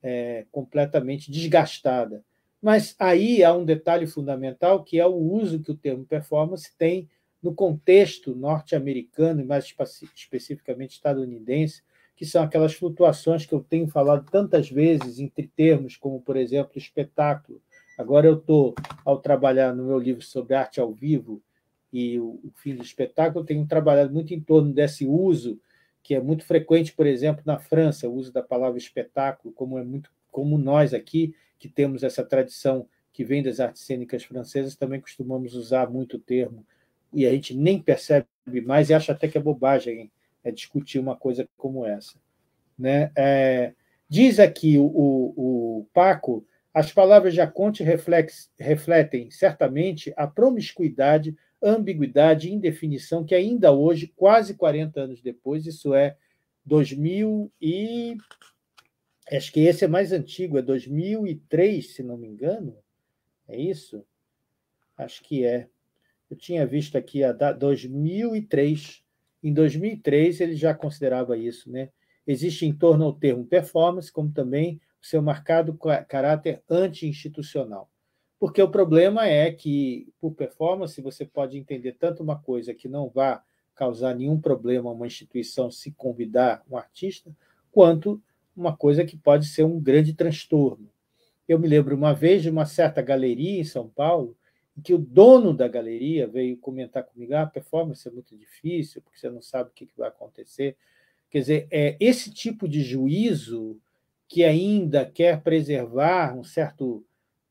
é, completamente desgastada. Mas aí há um detalhe fundamental, que é o uso que o termo performance tem no contexto norte-americano, e mais especificamente estadunidense, que são aquelas flutuações que eu tenho falado tantas vezes entre termos como, por exemplo, espetáculo. Agora eu estou, ao trabalhar no meu livro sobre arte ao vivo e o, fim do espetáculo, tenho trabalhado muito em torno desse uso, que é muito frequente, por exemplo, na França, o uso da palavra espetáculo, como é muito como nós aqui, que temos essa tradição que vem das artes cênicas francesas, também costumamos usar muito o termo e a gente nem percebe mais e acha até que é bobagem é discutir uma coisa como essa. Né? É, diz aqui o, o, o, Paco, as palavras de Aconte reflex, refletem certamente a promiscuidade, ambiguidade e indefinição que ainda hoje, quase 40 anos depois, isso é 2000 e... Acho que esse é mais antigo, é 2003, se não me engano. É isso? Acho que é. Eu tinha visto aqui a 2003. Em 2003 ele já considerava isso, né? Existe em torno ao termo performance, como também o seu marcado caráter anti-institucional. Porque o problema é que, por performance, você pode entender tanto uma coisa que não vá causar nenhum problema a uma instituição se convidar um artista, quanto uma coisa que pode ser um grande transtorno. Eu me lembro uma vez de uma certa galeria em São Paulo que o dono da galeria veio comentar comigo: ah, a performance é muito difícil, porque você não sabe o que, vai acontecer. Quer dizer, é esse tipo de juízo que ainda quer preservar um certo,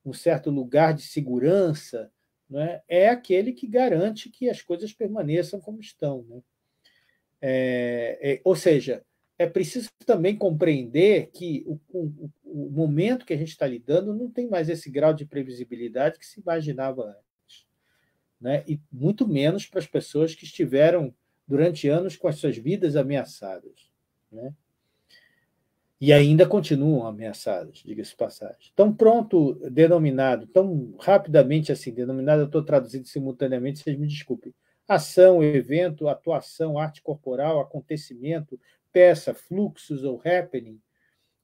um certo lugar de segurança né, é aquele que garante que as coisas permaneçam como estão. Né? É, é, ou seja, é preciso também compreender que o, o, o momento que a gente está lidando não tem mais esse grau de previsibilidade que se imaginava antes. Né? E muito menos para as pessoas que estiveram durante anos com as suas vidas ameaçadas. Né? e ainda continuam ameaçadas, diga-se passagem. Tão pronto denominado, tão rapidamente assim denominado, eu estou traduzindo simultaneamente, vocês me desculpem. Ação, evento, atuação, arte corporal, acontecimento, peça, fluxos ou happening,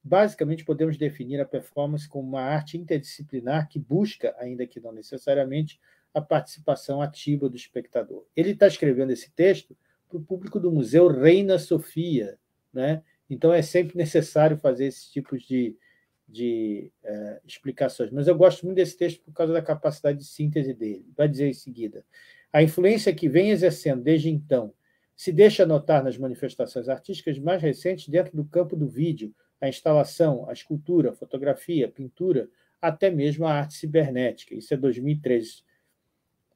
basicamente podemos definir a performance como uma arte interdisciplinar que busca, ainda que não necessariamente, a participação ativa do espectador. Ele está escrevendo esse texto para o público do Museu Reina Sofia, né? Então é sempre necessário fazer esses tipos de, de uh, explicações. Mas eu gosto muito desse texto por causa da capacidade de síntese dele. Vai dizer em seguida: a influência que vem exercendo desde então se deixa notar nas manifestações artísticas mais recentes dentro do campo do vídeo, a instalação, a escultura, a fotografia, a pintura, até mesmo a arte cibernética. Isso é 2013.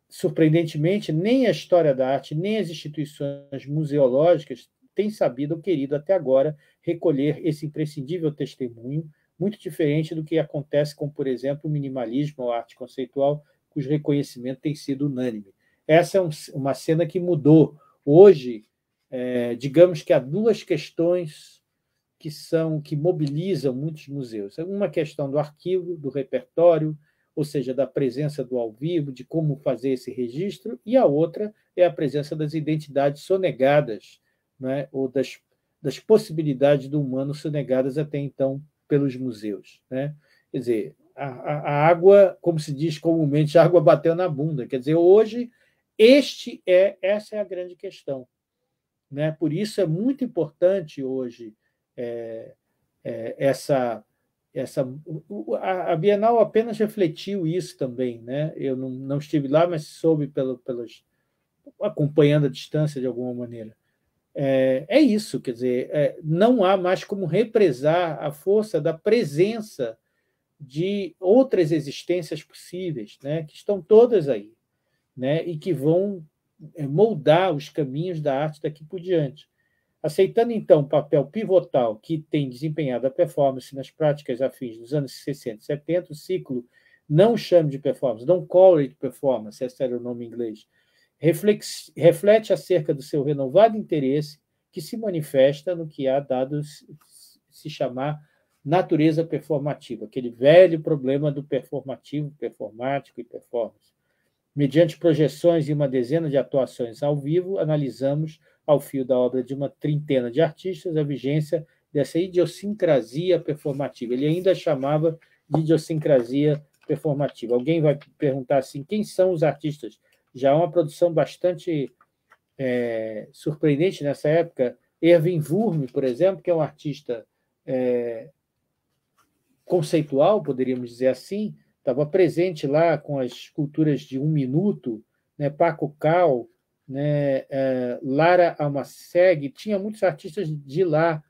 Surpreendentemente, nem a história da arte, nem as instituições museológicas têm sabido ou querido até agora recolher esse imprescindível testemunho, muito diferente do que acontece com, por exemplo, o minimalismo ou a arte conceitual, cujo reconhecimento tem sido unânime. Essa é um, uma cena que mudou Hoje, é, digamos que há duas questões que são que mobilizam muitos museus. Uma questão do arquivo, do repertório, ou seja, da presença do ao vivo, de como fazer esse registro, e a outra é a presença das identidades sonegadas, né, ou das, das possibilidades do humano sonegadas até então pelos museus. Né? Quer dizer, a, a, a água, como se diz comumente, a água bateu na bunda. Quer dizer, hoje este é essa é a grande questão, né? Por isso é muito importante hoje é, é, essa essa a Bienal apenas refletiu isso também, né? Eu não, não estive lá, mas soube pelo, pelos acompanhando a distância de alguma maneira. É, é isso, quer dizer, é, não há mais como represar a força da presença de outras existências possíveis, né? Que estão todas aí né, e que vão é, moldar os caminhos da arte daqui por diante. Aceitando então o papel pivotal que tem desempenhado a performance nas práticas afins dos anos 60 e 70, o ciclo não chame de performance, não call it performance, esse era o nome em inglês, reflete acerca do seu renovado interesse que se manifesta no que há dado se chamar natureza performativa, aquele velho problema do performativo, performático e performance. Mediante projeções e uma dezena de atuações ao vivo, analisamos, ao fio da obra de uma trintena de artistas, a vigência dessa idiosincrasia performativa. Ele ainda chamava de idiosincrasia performativa. Alguém vai perguntar assim: quem são os artistas? Já é uma produção bastante é, surpreendente nessa época. Erwin Wurm, por exemplo, que é um artista é, conceitual, poderíamos dizer assim, estava presente lá com as culturas de um minuto, né, Paco Cal, né, é, Lara Almaceg, tinha muitos artistas de lá,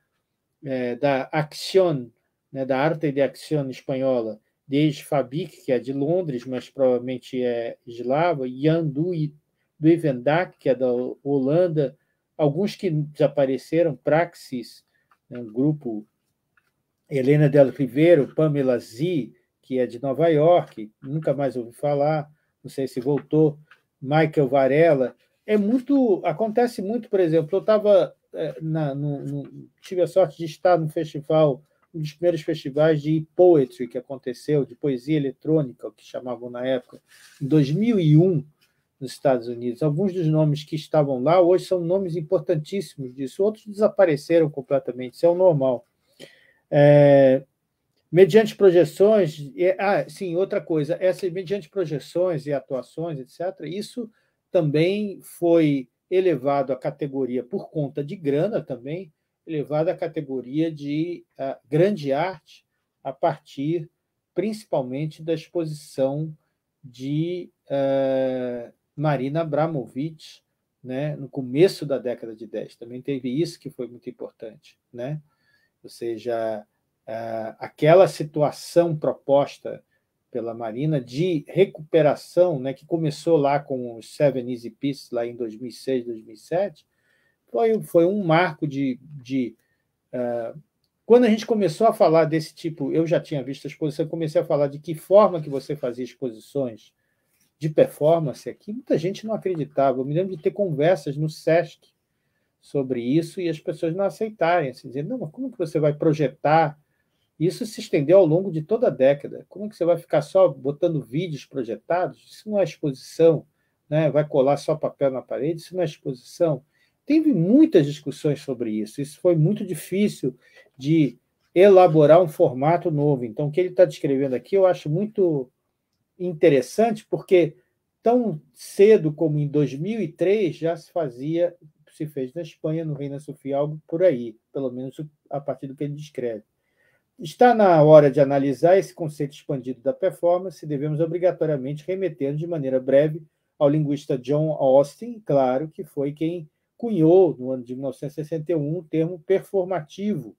é, da Acción, né, da Arte de Acción espanhola, desde Fabic, que é de Londres, mas provavelmente é eslava, Jan Duivendak, que é da Holanda, alguns que desapareceram, Praxis, né, um grupo, Helena Del Ribeiro, Pamela Zi, que é de Nova York, nunca mais ouvi falar, não sei se voltou, Michael Varela. É muito. Acontece muito, por exemplo, eu estava. É, tive a sorte de estar no festival, um dos primeiros festivais de poetry que aconteceu, de poesia eletrônica, o que chamavam na época, em 2001, nos Estados Unidos. Alguns dos nomes que estavam lá hoje são nomes importantíssimos disso, outros desapareceram completamente, isso é o normal. É, Mediante projeções, é, ah, sim, outra coisa, essa mediante projeções e atuações, etc., isso também foi elevado à categoria, por conta de grana também, elevado à categoria de ah, grande arte, a partir principalmente da exposição de uh, Marina Abramovic, né, no começo da década de 10. Também teve isso que foi muito importante, né? Ou seja, ah, aquela situação proposta pela Marina de recuperação, né, que começou lá com os Seven Easy Pieces lá em 2006, 2007, foi, foi um marco de, de uh, quando a gente começou a falar desse tipo, eu já tinha visto a exposição, comecei a falar de que forma que você fazia exposições de performance aqui, muita gente não acreditava. Eu me lembro de ter conversas no SESC sobre isso e as pessoas não aceitarem, assim, dizendo, não, mas como que você vai projetar isso se estendeu ao longo de toda a década. Como é que você vai ficar só botando vídeos projetados? Isso não é exposição. Né? Vai colar só papel na parede? Isso não é exposição. Teve muitas discussões sobre isso. Isso foi muito difícil de elaborar um formato novo. Então, o que ele está descrevendo aqui eu acho muito interessante, porque tão cedo como em 2003 já se fazia, se fez na Espanha, no Reino Sofia, algo por aí, pelo menos a partir do que ele descreve. Está na hora de analisar esse conceito expandido da performance e devemos obrigatoriamente remeter de maneira breve ao linguista John Austin, claro, que foi quem cunhou, no ano de 1961, o termo performativo,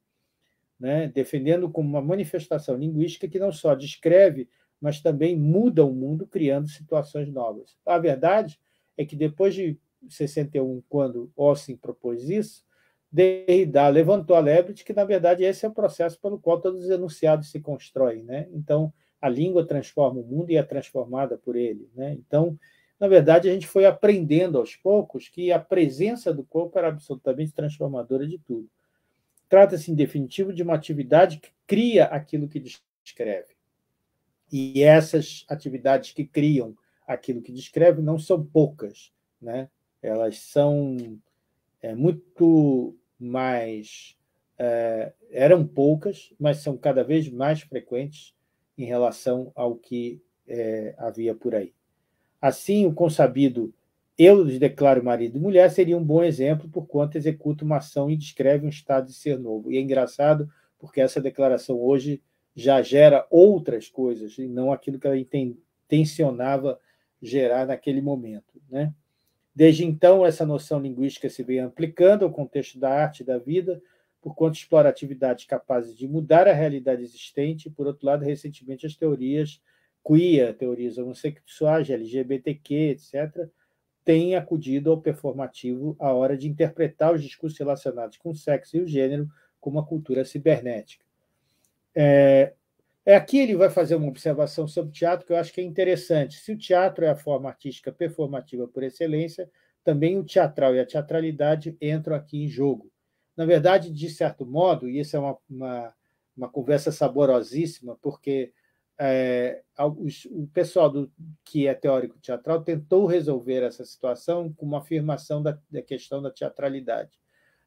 né, defendendo como uma manifestação linguística que não só descreve, mas também muda o mundo, criando situações novas. A verdade é que depois de 61, quando Austin propôs isso, Derrida levantou a lebre de que, na verdade, esse é o processo pelo qual todos os enunciados se constroem. Né? Então, a língua transforma o mundo e é transformada por ele. Né? Então, na verdade, a gente foi aprendendo aos poucos que a presença do corpo era absolutamente transformadora de tudo. Trata-se, em definitivo, de uma atividade que cria aquilo que descreve. E essas atividades que criam aquilo que descreve não são poucas, né? elas são é, muito mas Uh, eram poucas, mas são cada vez mais frequentes em relação ao que uh, havia por aí. Assim, o consabido eu os declaro marido e mulher seria um bom exemplo, por quanto executa uma ação e descreve um estado de ser novo. E é engraçado, porque essa declaração hoje já gera outras coisas, e não aquilo que ela intencionava gerar naquele momento. Né? Desde então, essa noção linguística se vem ampliando ao contexto da arte e da vida, por conta de explorar atividades capazes de mudar a realidade existente, por outro lado, recentemente, as teorias queer, teorias homossexuais, LGBTQ, etc., têm acudido ao performativo à hora de interpretar os discursos relacionados com o sexo e o gênero como a cultura cibernética. É, é, aqui ele vai fazer uma observação sobre o teatro que eu acho que é interessante. Se o teatro é a forma artística performativa por excelência, também o teatral e a teatralidade entram aqui em jogo. Na verdade, de certo modo, e isso é uma, uma, uma conversa saborosíssima, porque é, o pessoal do, que é teórico teatral tentou resolver essa situação com uma afirmação da, da questão da teatralidade.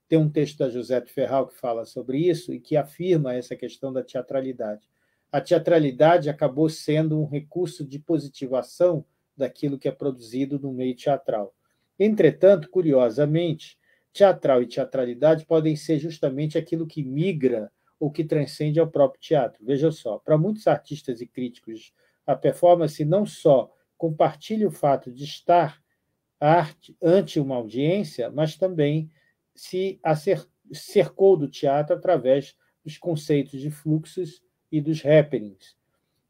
Tem um texto da José Ferral que fala sobre isso e que afirma essa questão da teatralidade a teatralidade acabou sendo um recurso de positivação daquilo que é produzido no meio teatral. Entretanto, curiosamente, teatral e teatralidade podem ser justamente aquilo que migra ou que transcende ao próprio teatro. Veja só, para muitos artistas e críticos, a performance não só compartilha o fato de estar arte, ante uma audiência, mas também se cercou do teatro através dos conceitos de fluxos e dos happenings.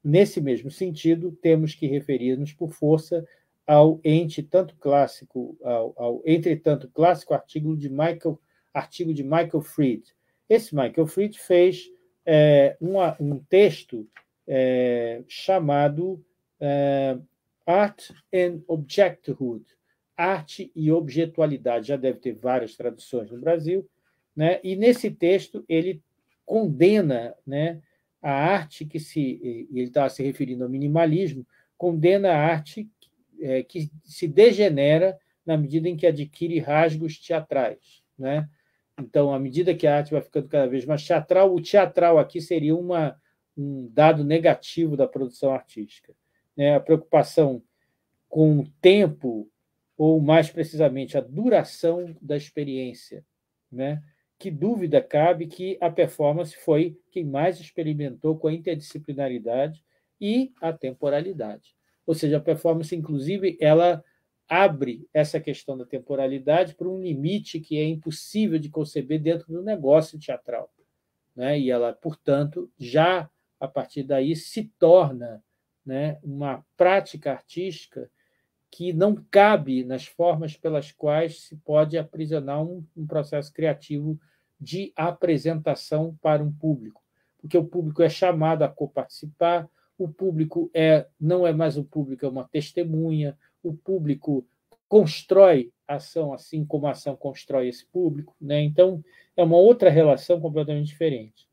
Nesse mesmo sentido, temos que referir-nos por força ao ente tanto clássico, ao, ao entretanto clássico artigo de Michael, artigo de Michael Fried. Esse Michael Fried fez é, uma, um texto é, chamado é, Art and Objecthood, arte e objetualidade. Já deve ter várias traduções no Brasil, né? E nesse texto ele condena, né? a arte que se. Ele está se referindo ao minimalismo, condena a arte é, que se degenera na medida em que adquire rasgos teatrais. Né? Então, à medida que a arte vai ficando cada vez mais teatral, o teatral aqui seria uma, um dado negativo da produção artística. Né? A preocupação com o tempo, ou mais precisamente a duração da experiência. Né? que dúvida cabe que a performance foi quem mais experimentou com a interdisciplinaridade e a temporalidade. Ou seja, a performance, inclusive, ela abre essa questão da temporalidade para um limite que é impossível de conceber dentro do negócio teatral. Né? E ela, portanto, já a partir daí se torna né, uma prática artística que não cabe nas formas pelas quais se pode aprisionar um, um processo criativo de apresentação para um público, porque o público é chamado a coparticipar, o público é não é mais o público é uma testemunha, o público constrói ação assim como a ação constrói esse público, né? Então é uma outra relação completamente diferente.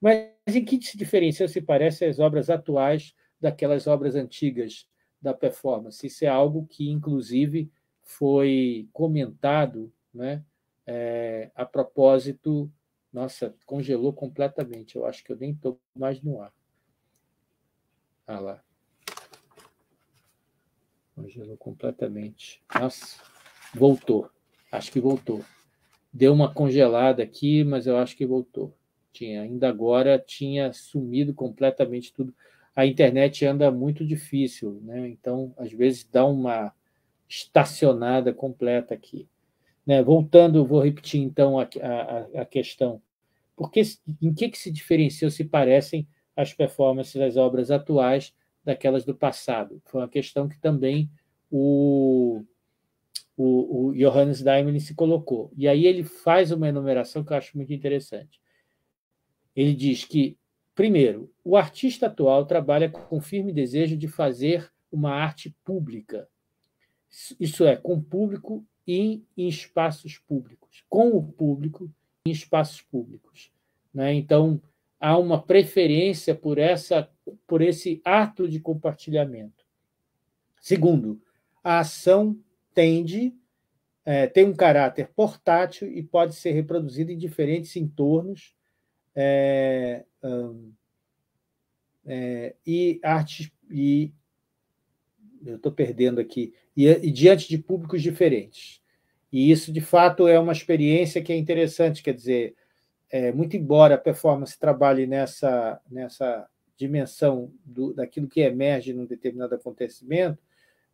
Mas em que se diferenciam se parece as obras atuais daquelas obras antigas da performance. Isso é algo que, inclusive, foi comentado né, é, a propósito. Nossa, congelou completamente. Eu acho que eu nem estou mais no ar. Ah lá. Congelou completamente. Nossa, voltou. Acho que voltou. Deu uma congelada aqui, mas eu acho que voltou. Tinha, ainda agora tinha sumido completamente tudo a internet anda muito difícil, né? Então, às vezes dá uma estacionada completa aqui. Né? Voltando, vou repetir então a, a, a questão. Porque, em que, que se diferenciam, se parecem, as performances das obras atuais daquelas do passado? Foi uma questão que também o, o, o Johannes Daimler se colocou. E aí ele faz uma enumeração que eu acho muito interessante. Ele diz que Primeiro, o artista atual trabalha com firme desejo de fazer uma arte pública, isso é, com o público e em espaços públicos, com o público em espaços públicos. Né? Então, há uma preferência por, essa, por esse ato de compartilhamento. Segundo, a ação tende, é, tem um caráter portátil e pode ser reproduzida em diferentes entornos é, é, e artes e eu estou perdendo aqui e, e, diante de públicos diferentes e isso de fato é uma experiência que é interessante quer dizer é, muito embora a performance trabalhe nessa nessa dimensão do, daquilo que emerge num determinado acontecimento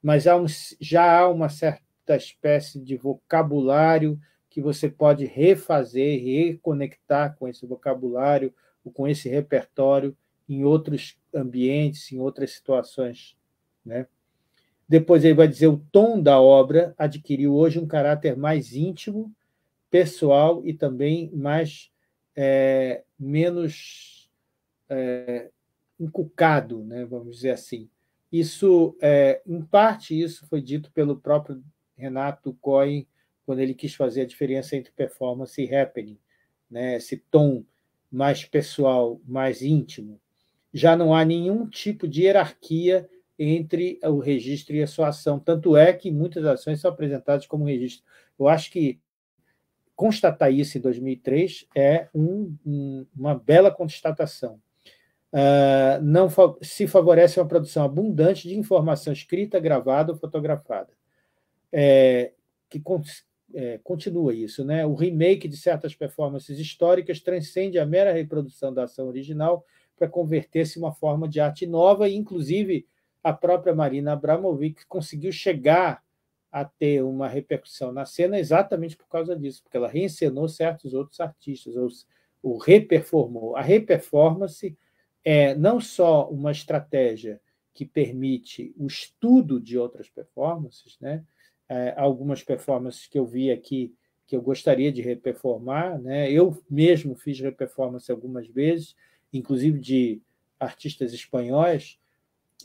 mas há um, já há uma certa espécie de vocabulário que você pode refazer, reconectar com esse vocabulário, ou com esse repertório em outros ambientes, em outras situações. Né? Depois ele vai dizer: o tom da obra adquiriu hoje um caráter mais íntimo, pessoal e também mais é, menos é, encucado, né? vamos dizer assim. Isso, é, em parte, isso foi dito pelo próprio Renato Cohen quando ele quis fazer a diferença entre performance e happening, né? esse tom mais pessoal, mais íntimo. Já não há nenhum tipo de hierarquia entre o registro e a sua ação. Tanto é que muitas ações são apresentadas como registro. Eu acho que constatar isso em 2003 é um, um, uma bela constatação. Uh, não fa se favorece uma produção abundante de informação escrita, gravada ou fotografada, é, que, é, continua isso, né? O remake de certas performances históricas transcende a mera reprodução da ação original para converter-se em uma forma de arte nova, e inclusive a própria Marina Abramovic conseguiu chegar a ter uma repercussão na cena exatamente por causa disso, porque ela reencenou certos outros artistas, ou o reperformou. A reperformance é não só uma estratégia que permite o estudo de outras performances, né? é, algumas performances que eu vi aqui que eu gostaria de reperformar. Né? Eu mesmo fiz reperformance algumas vezes, inclusive de artistas espanhóis.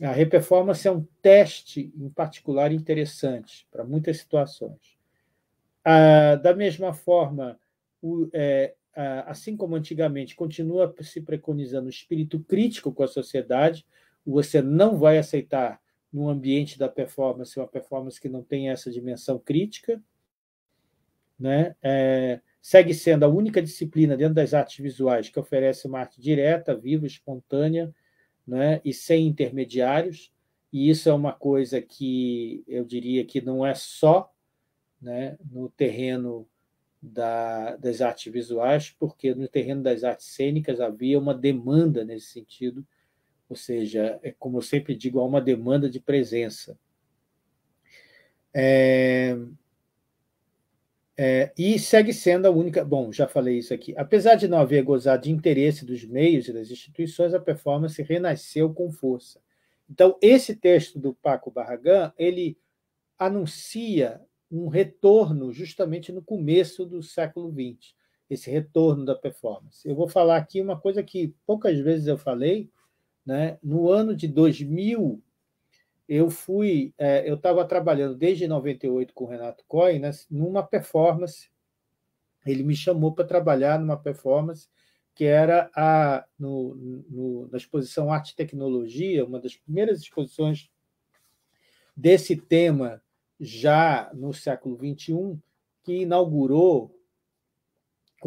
A reperformance é um teste, em particular, interessante para muitas situações. Ah, da mesma forma, o, é, assim como antigamente, continua se preconizando o espírito crítico com a sociedade, você não vai aceitar num ambiente da performance, uma performance que não tem essa dimensão crítica, né? É, segue sendo a única disciplina dentro das artes visuais que oferece uma arte direta, viva, espontânea, né? E sem intermediários. E isso é uma coisa que eu diria que não é só, né? No terreno da, das artes visuais, porque no terreno das artes cênicas havia uma demanda nesse sentido ou seja, é como eu sempre digo, há uma demanda de presença. É, é, e segue sendo a única. Bom, já falei isso aqui. Apesar de não haver gozado de interesse dos meios e das instituições, a performance renasceu com força. Então, esse texto do Paco Barragã, ele anuncia um retorno justamente no começo do século XX, esse retorno da performance. Eu vou falar aqui uma coisa que poucas vezes eu falei, né? No ano de 2000, eu fui, é, eu estava trabalhando desde 98 com o Renato Coy, né, numa performance. Ele me chamou para trabalhar numa performance que era a, no, no, na exposição Arte e Tecnologia, uma das primeiras exposições desse tema já no século XXI, que inaugurou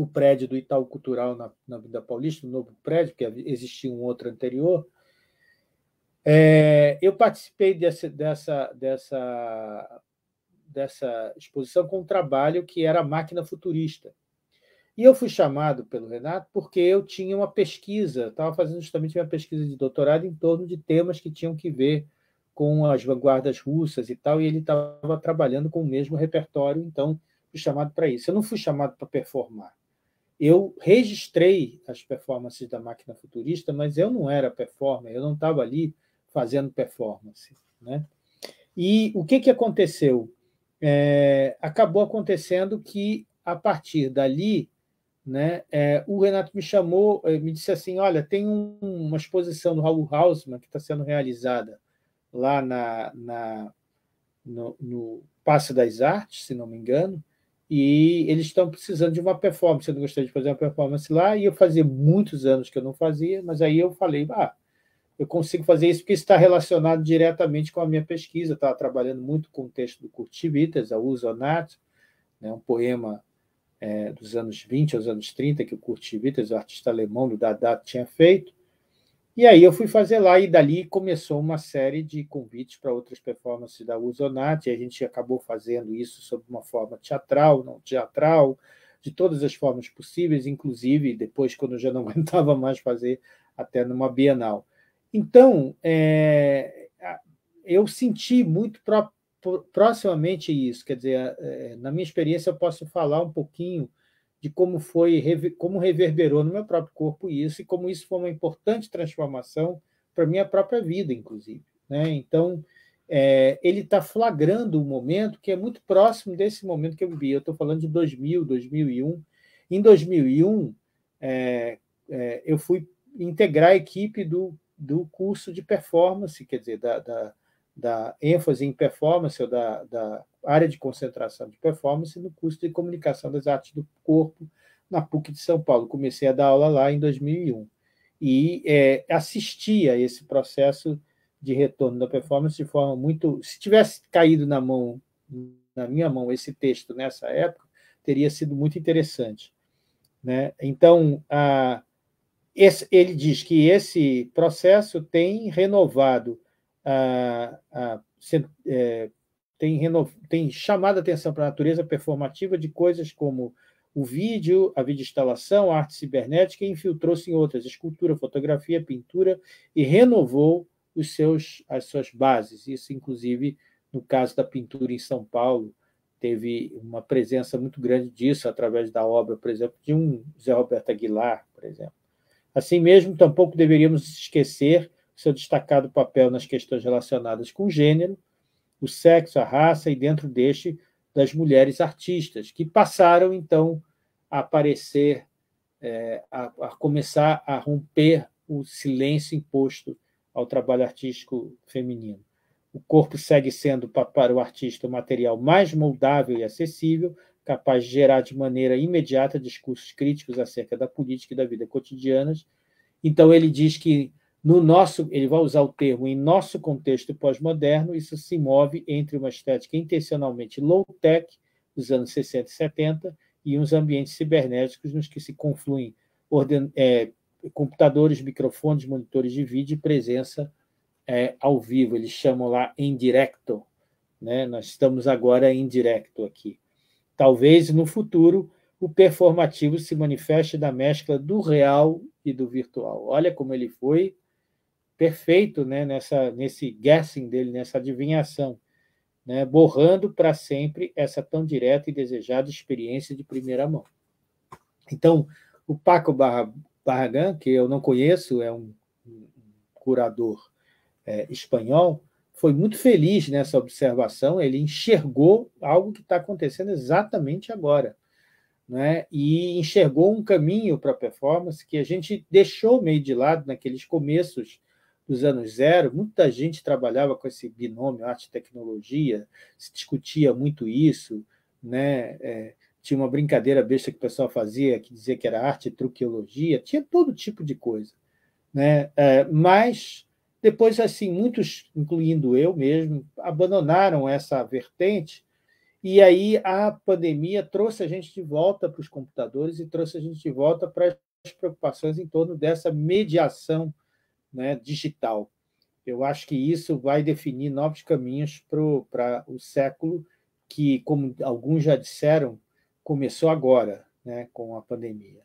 o prédio do Itaú Cultural na, na Vida Paulista, um novo prédio, que existia um outro anterior. É, eu participei desse, dessa, dessa, dessa exposição com um trabalho que era máquina futurista. E eu fui chamado pelo Renato porque eu tinha uma pesquisa, estava fazendo justamente minha pesquisa de doutorado em torno de temas que tinham que ver com as vanguardas russas e tal, e ele estava trabalhando com o mesmo repertório, então fui chamado para isso. Eu não fui chamado para performar, eu registrei as performances da máquina futurista, mas eu não era performer, eu não estava ali fazendo performance. Né? E o que, que aconteceu? É, acabou acontecendo que, a partir dali, né, é, o Renato me chamou, é, me disse assim: olha, tem um, uma exposição do Raul Hausmann que está sendo realizada lá na, na no, no Passo das Artes, se não me engano, e eles estão precisando de uma performance. Eu não gostaria de fazer uma performance lá, e eu fazia muitos anos que eu não fazia, mas aí eu falei, ah, eu consigo fazer isso porque está relacionado diretamente com a minha pesquisa. Eu estava trabalhando muito com o texto do Kurt Schwitters, a Usonat, né, um poema é, dos anos 20 aos anos 30 que o Kurt Schwitters, o artista alemão do Dada, tinha feito. E aí eu fui fazer lá e dali começou uma série de convites para outras performances da Usonat, e a gente acabou fazendo isso sob uma forma teatral, não teatral, de todas as formas possíveis, inclusive depois quando eu já não aguentava mais fazer até numa Bienal. Então, é, eu senti muito pro, pro, proximamente isso, quer dizer, é, na minha experiência eu posso falar um pouquinho de como foi, como reverberou no meu próprio corpo isso e como isso foi uma importante transformação para minha própria vida, inclusive. Né? Então, é, ele está flagrando um momento que é muito próximo desse momento que eu vivi. Eu estou falando de 2000, 2001. Em 2001, é, é, eu fui integrar a equipe do, do curso de performance, quer dizer, da, da, da ênfase em performance, ou da, da área de concentração de performance no curso de comunicação das artes do corpo na PUC de São Paulo. Comecei a dar aula lá em 2001 e é, a esse processo de retorno da performance de forma muito. Se tivesse caído na mão, na minha mão, esse texto nessa época, teria sido muito interessante. Né? Então, a, esse, ele diz que esse processo tem renovado a, a, é, tem, reno... tem chamado a atenção para a natureza performativa de coisas como o vídeo, a videoinstalação, a arte cibernética e infiltrou-se em outras, escultura, fotografia, pintura, e renovou os seus, as suas bases. Isso, inclusive, no caso da pintura em São Paulo, teve uma presença muito grande disso através da obra, por exemplo, de um Zé Roberto Aguilar, por exemplo. Assim mesmo, tampouco deveríamos esquecer seu destacado papel nas questões relacionadas com gênero, o sexo, a raça e dentro deste das mulheres artistas, que passaram então a aparecer, é, a, a começar a romper o silêncio imposto ao trabalho artístico feminino. O corpo segue sendo para o artista o material mais moldável e acessível, capaz de gerar de maneira imediata discursos críticos acerca da política e da vida cotidianas. Então ele diz que no nosso, ele vai usar o termo em nosso contexto pós-moderno, isso se move entre uma estética intencionalmente low-tech, dos anos 60 e 70, e uns ambientes cibernéticos nos que se confluem orden, é, computadores, microfones, monitores de vídeo e presença é, ao vivo. Eles chamam lá em directo. Né? Nós estamos agora em directo aqui. Talvez no futuro o performativo se manifeste da mescla do real e do virtual. Olha como ele foi perfeito né, nessa, nesse guessing dele, nessa adivinhação, né, borrando para sempre essa tão direta e desejada experiência de primeira mão. Então, o Paco Barragan, que eu não conheço, é um curador é, espanhol, foi muito feliz nessa observação, ele enxergou algo que está acontecendo exatamente agora. Né? E enxergou um caminho para a performance que a gente deixou meio de lado naqueles começos dos anos zero, muita gente trabalhava com esse binômio arte e tecnologia, se discutia muito isso, né? É, tinha uma brincadeira besta que o pessoal fazia, que dizia que era arte truqueologia, tinha todo tipo de coisa. Né? É, mas depois, assim, muitos, incluindo eu mesmo, abandonaram essa vertente, e aí a pandemia trouxe a gente de volta para os computadores e trouxe a gente de volta para as preocupações em torno dessa mediação né, digital. Eu acho que isso vai definir novos caminhos para o século que, como alguns já disseram, começou agora, né, com a pandemia.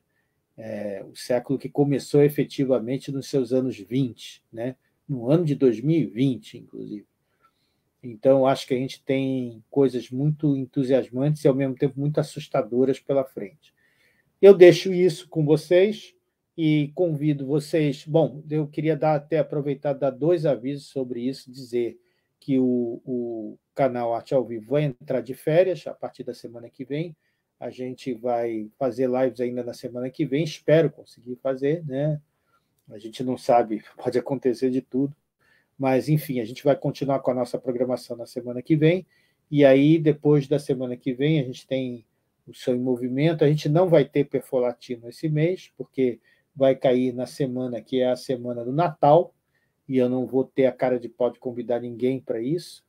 É, o século que começou efetivamente nos seus anos 20, né, no ano de 2020, inclusive. Então, acho que a gente tem coisas muito entusiasmantes e, ao mesmo tempo, muito assustadoras pela frente. Eu deixo isso com vocês e convido vocês. Bom, eu queria dar até aproveitar dar dois avisos sobre isso, dizer que o, o canal Arte ao Vivo vai entrar de férias a partir da semana que vem. A gente vai fazer lives ainda na semana que vem, espero conseguir fazer, né? A gente não sabe, pode acontecer de tudo. Mas, enfim, a gente vai continuar com a nossa programação na semana que vem. E aí, depois da semana que vem, a gente tem o seu em movimento. A gente não vai ter perfolatino esse mês, porque vai cair na semana que é a semana do Natal, e eu não vou ter a cara de pau de convidar ninguém para isso,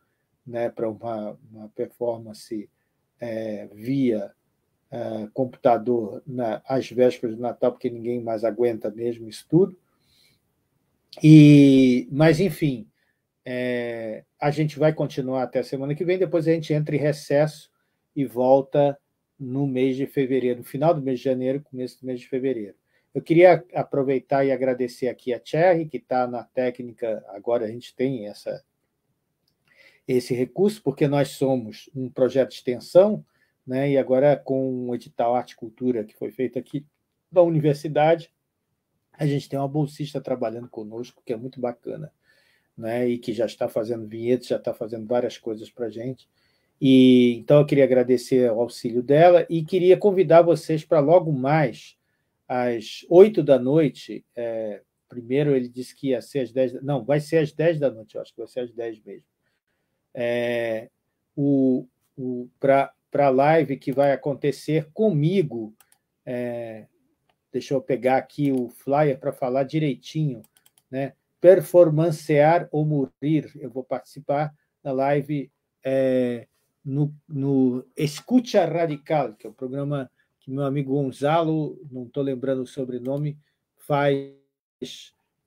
né, para uma, uma performance é, via é, computador na, às vésperas do Natal, porque ninguém mais aguenta mesmo isso tudo. E, mas, enfim, é, a gente vai continuar até a semana que vem, depois a gente entra em recesso e volta no mês de fevereiro, no final do mês de janeiro, começo do mês de fevereiro. Eu queria aproveitar e agradecer aqui a Thierry, que está na técnica, agora a gente tem essa, esse recurso, porque nós somos um projeto de extensão, né? e agora com o edital Arte e Cultura, que foi feito aqui da universidade, a gente tem uma bolsista trabalhando conosco, que é muito bacana, né? e que já está fazendo vinhetes, já está fazendo várias coisas para a gente. E, então, eu queria agradecer o auxílio dela e queria convidar vocês para logo mais às 8 da noite. É, primeiro ele disse que ia ser às 10. Não, vai ser às 10 da noite, eu acho que vai ser às 10 mesmo. É, o, o, Para a live que vai acontecer comigo. É, deixa eu pegar aqui o flyer para falar direitinho, né? Performancear ou morrer Eu vou participar da live é, no, no Escucha Radical, que é o programa que meu amigo Gonzalo, não estou lembrando o sobrenome, faz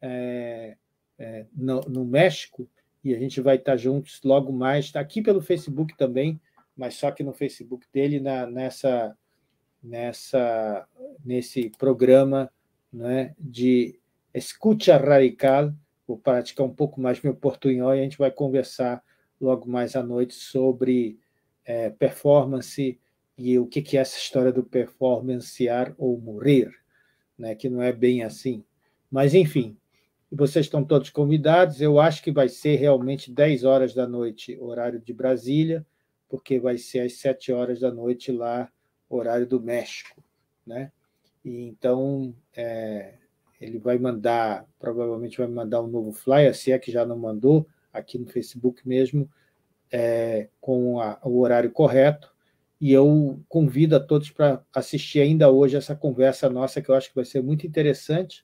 é, é, no, no, México, e a gente vai estar tá juntos logo mais, tá aqui pelo Facebook também, mas só que no Facebook dele, na, nessa, nessa, nesse programa né, de Escucha Radical, vou praticar um pouco mais meu portunhol e a gente vai conversar logo mais à noite sobre é, performance, e o que, é essa história do performancear ou morrer, né? que não é bem assim. Mas, enfim, vocês estão todos convidados. Eu acho que vai ser realmente 10 horas da noite, horário de Brasília, porque vai ser às 7 horas da noite lá, horário do México. Né? E então, é, ele vai mandar, provavelmente vai mandar um novo flyer, se é que já não mandou, aqui no Facebook mesmo, é, com a, o horário correto e eu convido a todos para assistir ainda hoje essa conversa nossa, que eu acho que vai ser muito interessante.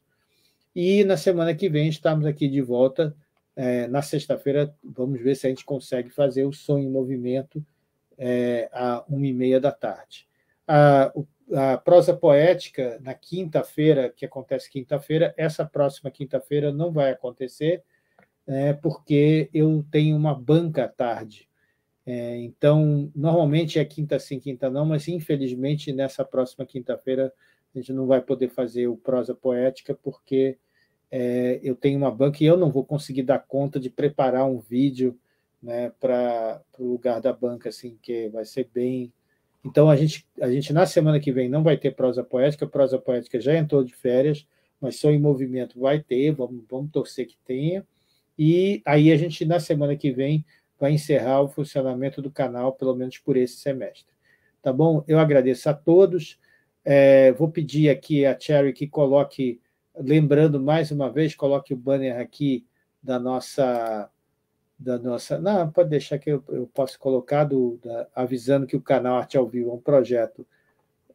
E na semana que vem estamos aqui de volta. É, na sexta-feira, vamos ver se a gente consegue fazer o Sonho em Movimento é, a uma e meia da tarde. A, a prosa poética, na quinta-feira, que acontece quinta-feira, essa próxima quinta-feira não vai acontecer, é, porque eu tenho uma banca à tarde é, então, normalmente é quinta sim, quinta não, mas infelizmente nessa próxima quinta-feira a gente não vai poder fazer o Prosa Poética, porque é, eu tenho uma banca e eu não vou conseguir dar conta de preparar um vídeo né, para o lugar da banca, assim, que vai ser bem. Então, a gente, a gente na semana que vem não vai ter prosa poética, prosa poética já entrou de férias, mas só em movimento vai ter, vamos, vamos torcer que tenha. E aí a gente, na semana que vem, vai encerrar o funcionamento do canal, pelo menos por esse semestre. Tá bom? Eu agradeço a todos. É, vou pedir aqui a Cherry que coloque, lembrando mais uma vez, coloque o banner aqui da nossa. Da nossa não, pode deixar que eu, eu posso colocar, do, da, avisando que o canal Arte ao Vivo é um projeto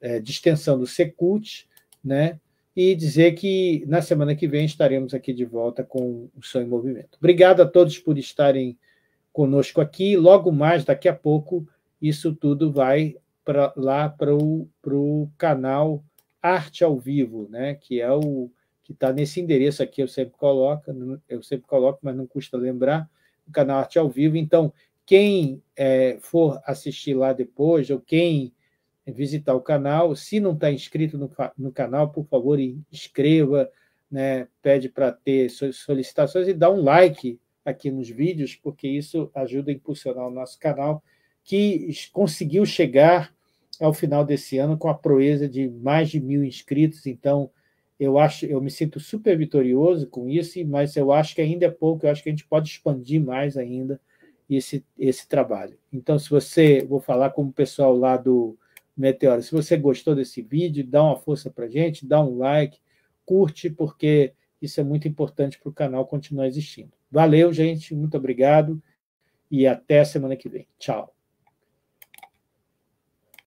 é, de extensão do Secult, né? E dizer que na semana que vem estaremos aqui de volta com o Sonho em Movimento. Obrigado a todos por estarem conosco aqui. Logo mais, daqui a pouco, isso tudo vai pra, lá para o canal Arte ao Vivo, né? que é o que está nesse endereço aqui, eu sempre coloco, eu sempre coloco, mas não custa lembrar, o canal Arte ao Vivo. Então, quem é, for assistir lá depois, ou quem visitar o canal, se não está inscrito no, no, canal, por favor, inscreva, né? pede para ter solicitações e dá um like aqui nos vídeos, porque isso ajuda a impulsionar o nosso canal, que conseguiu chegar ao final desse ano com a proeza de mais de mil inscritos. Então, eu acho, eu me sinto super vitorioso com isso, mas eu acho que ainda é pouco. Eu acho que a gente pode expandir mais ainda esse, esse trabalho. Então, se você, vou falar como o pessoal lá do Meteoro, se você gostou desse vídeo, dá uma força para a gente, dá um like, curte, porque isso é muito importante para o canal continuar existindo. Valeu, gente. Muito obrigado. E até semana que vem. Tchau.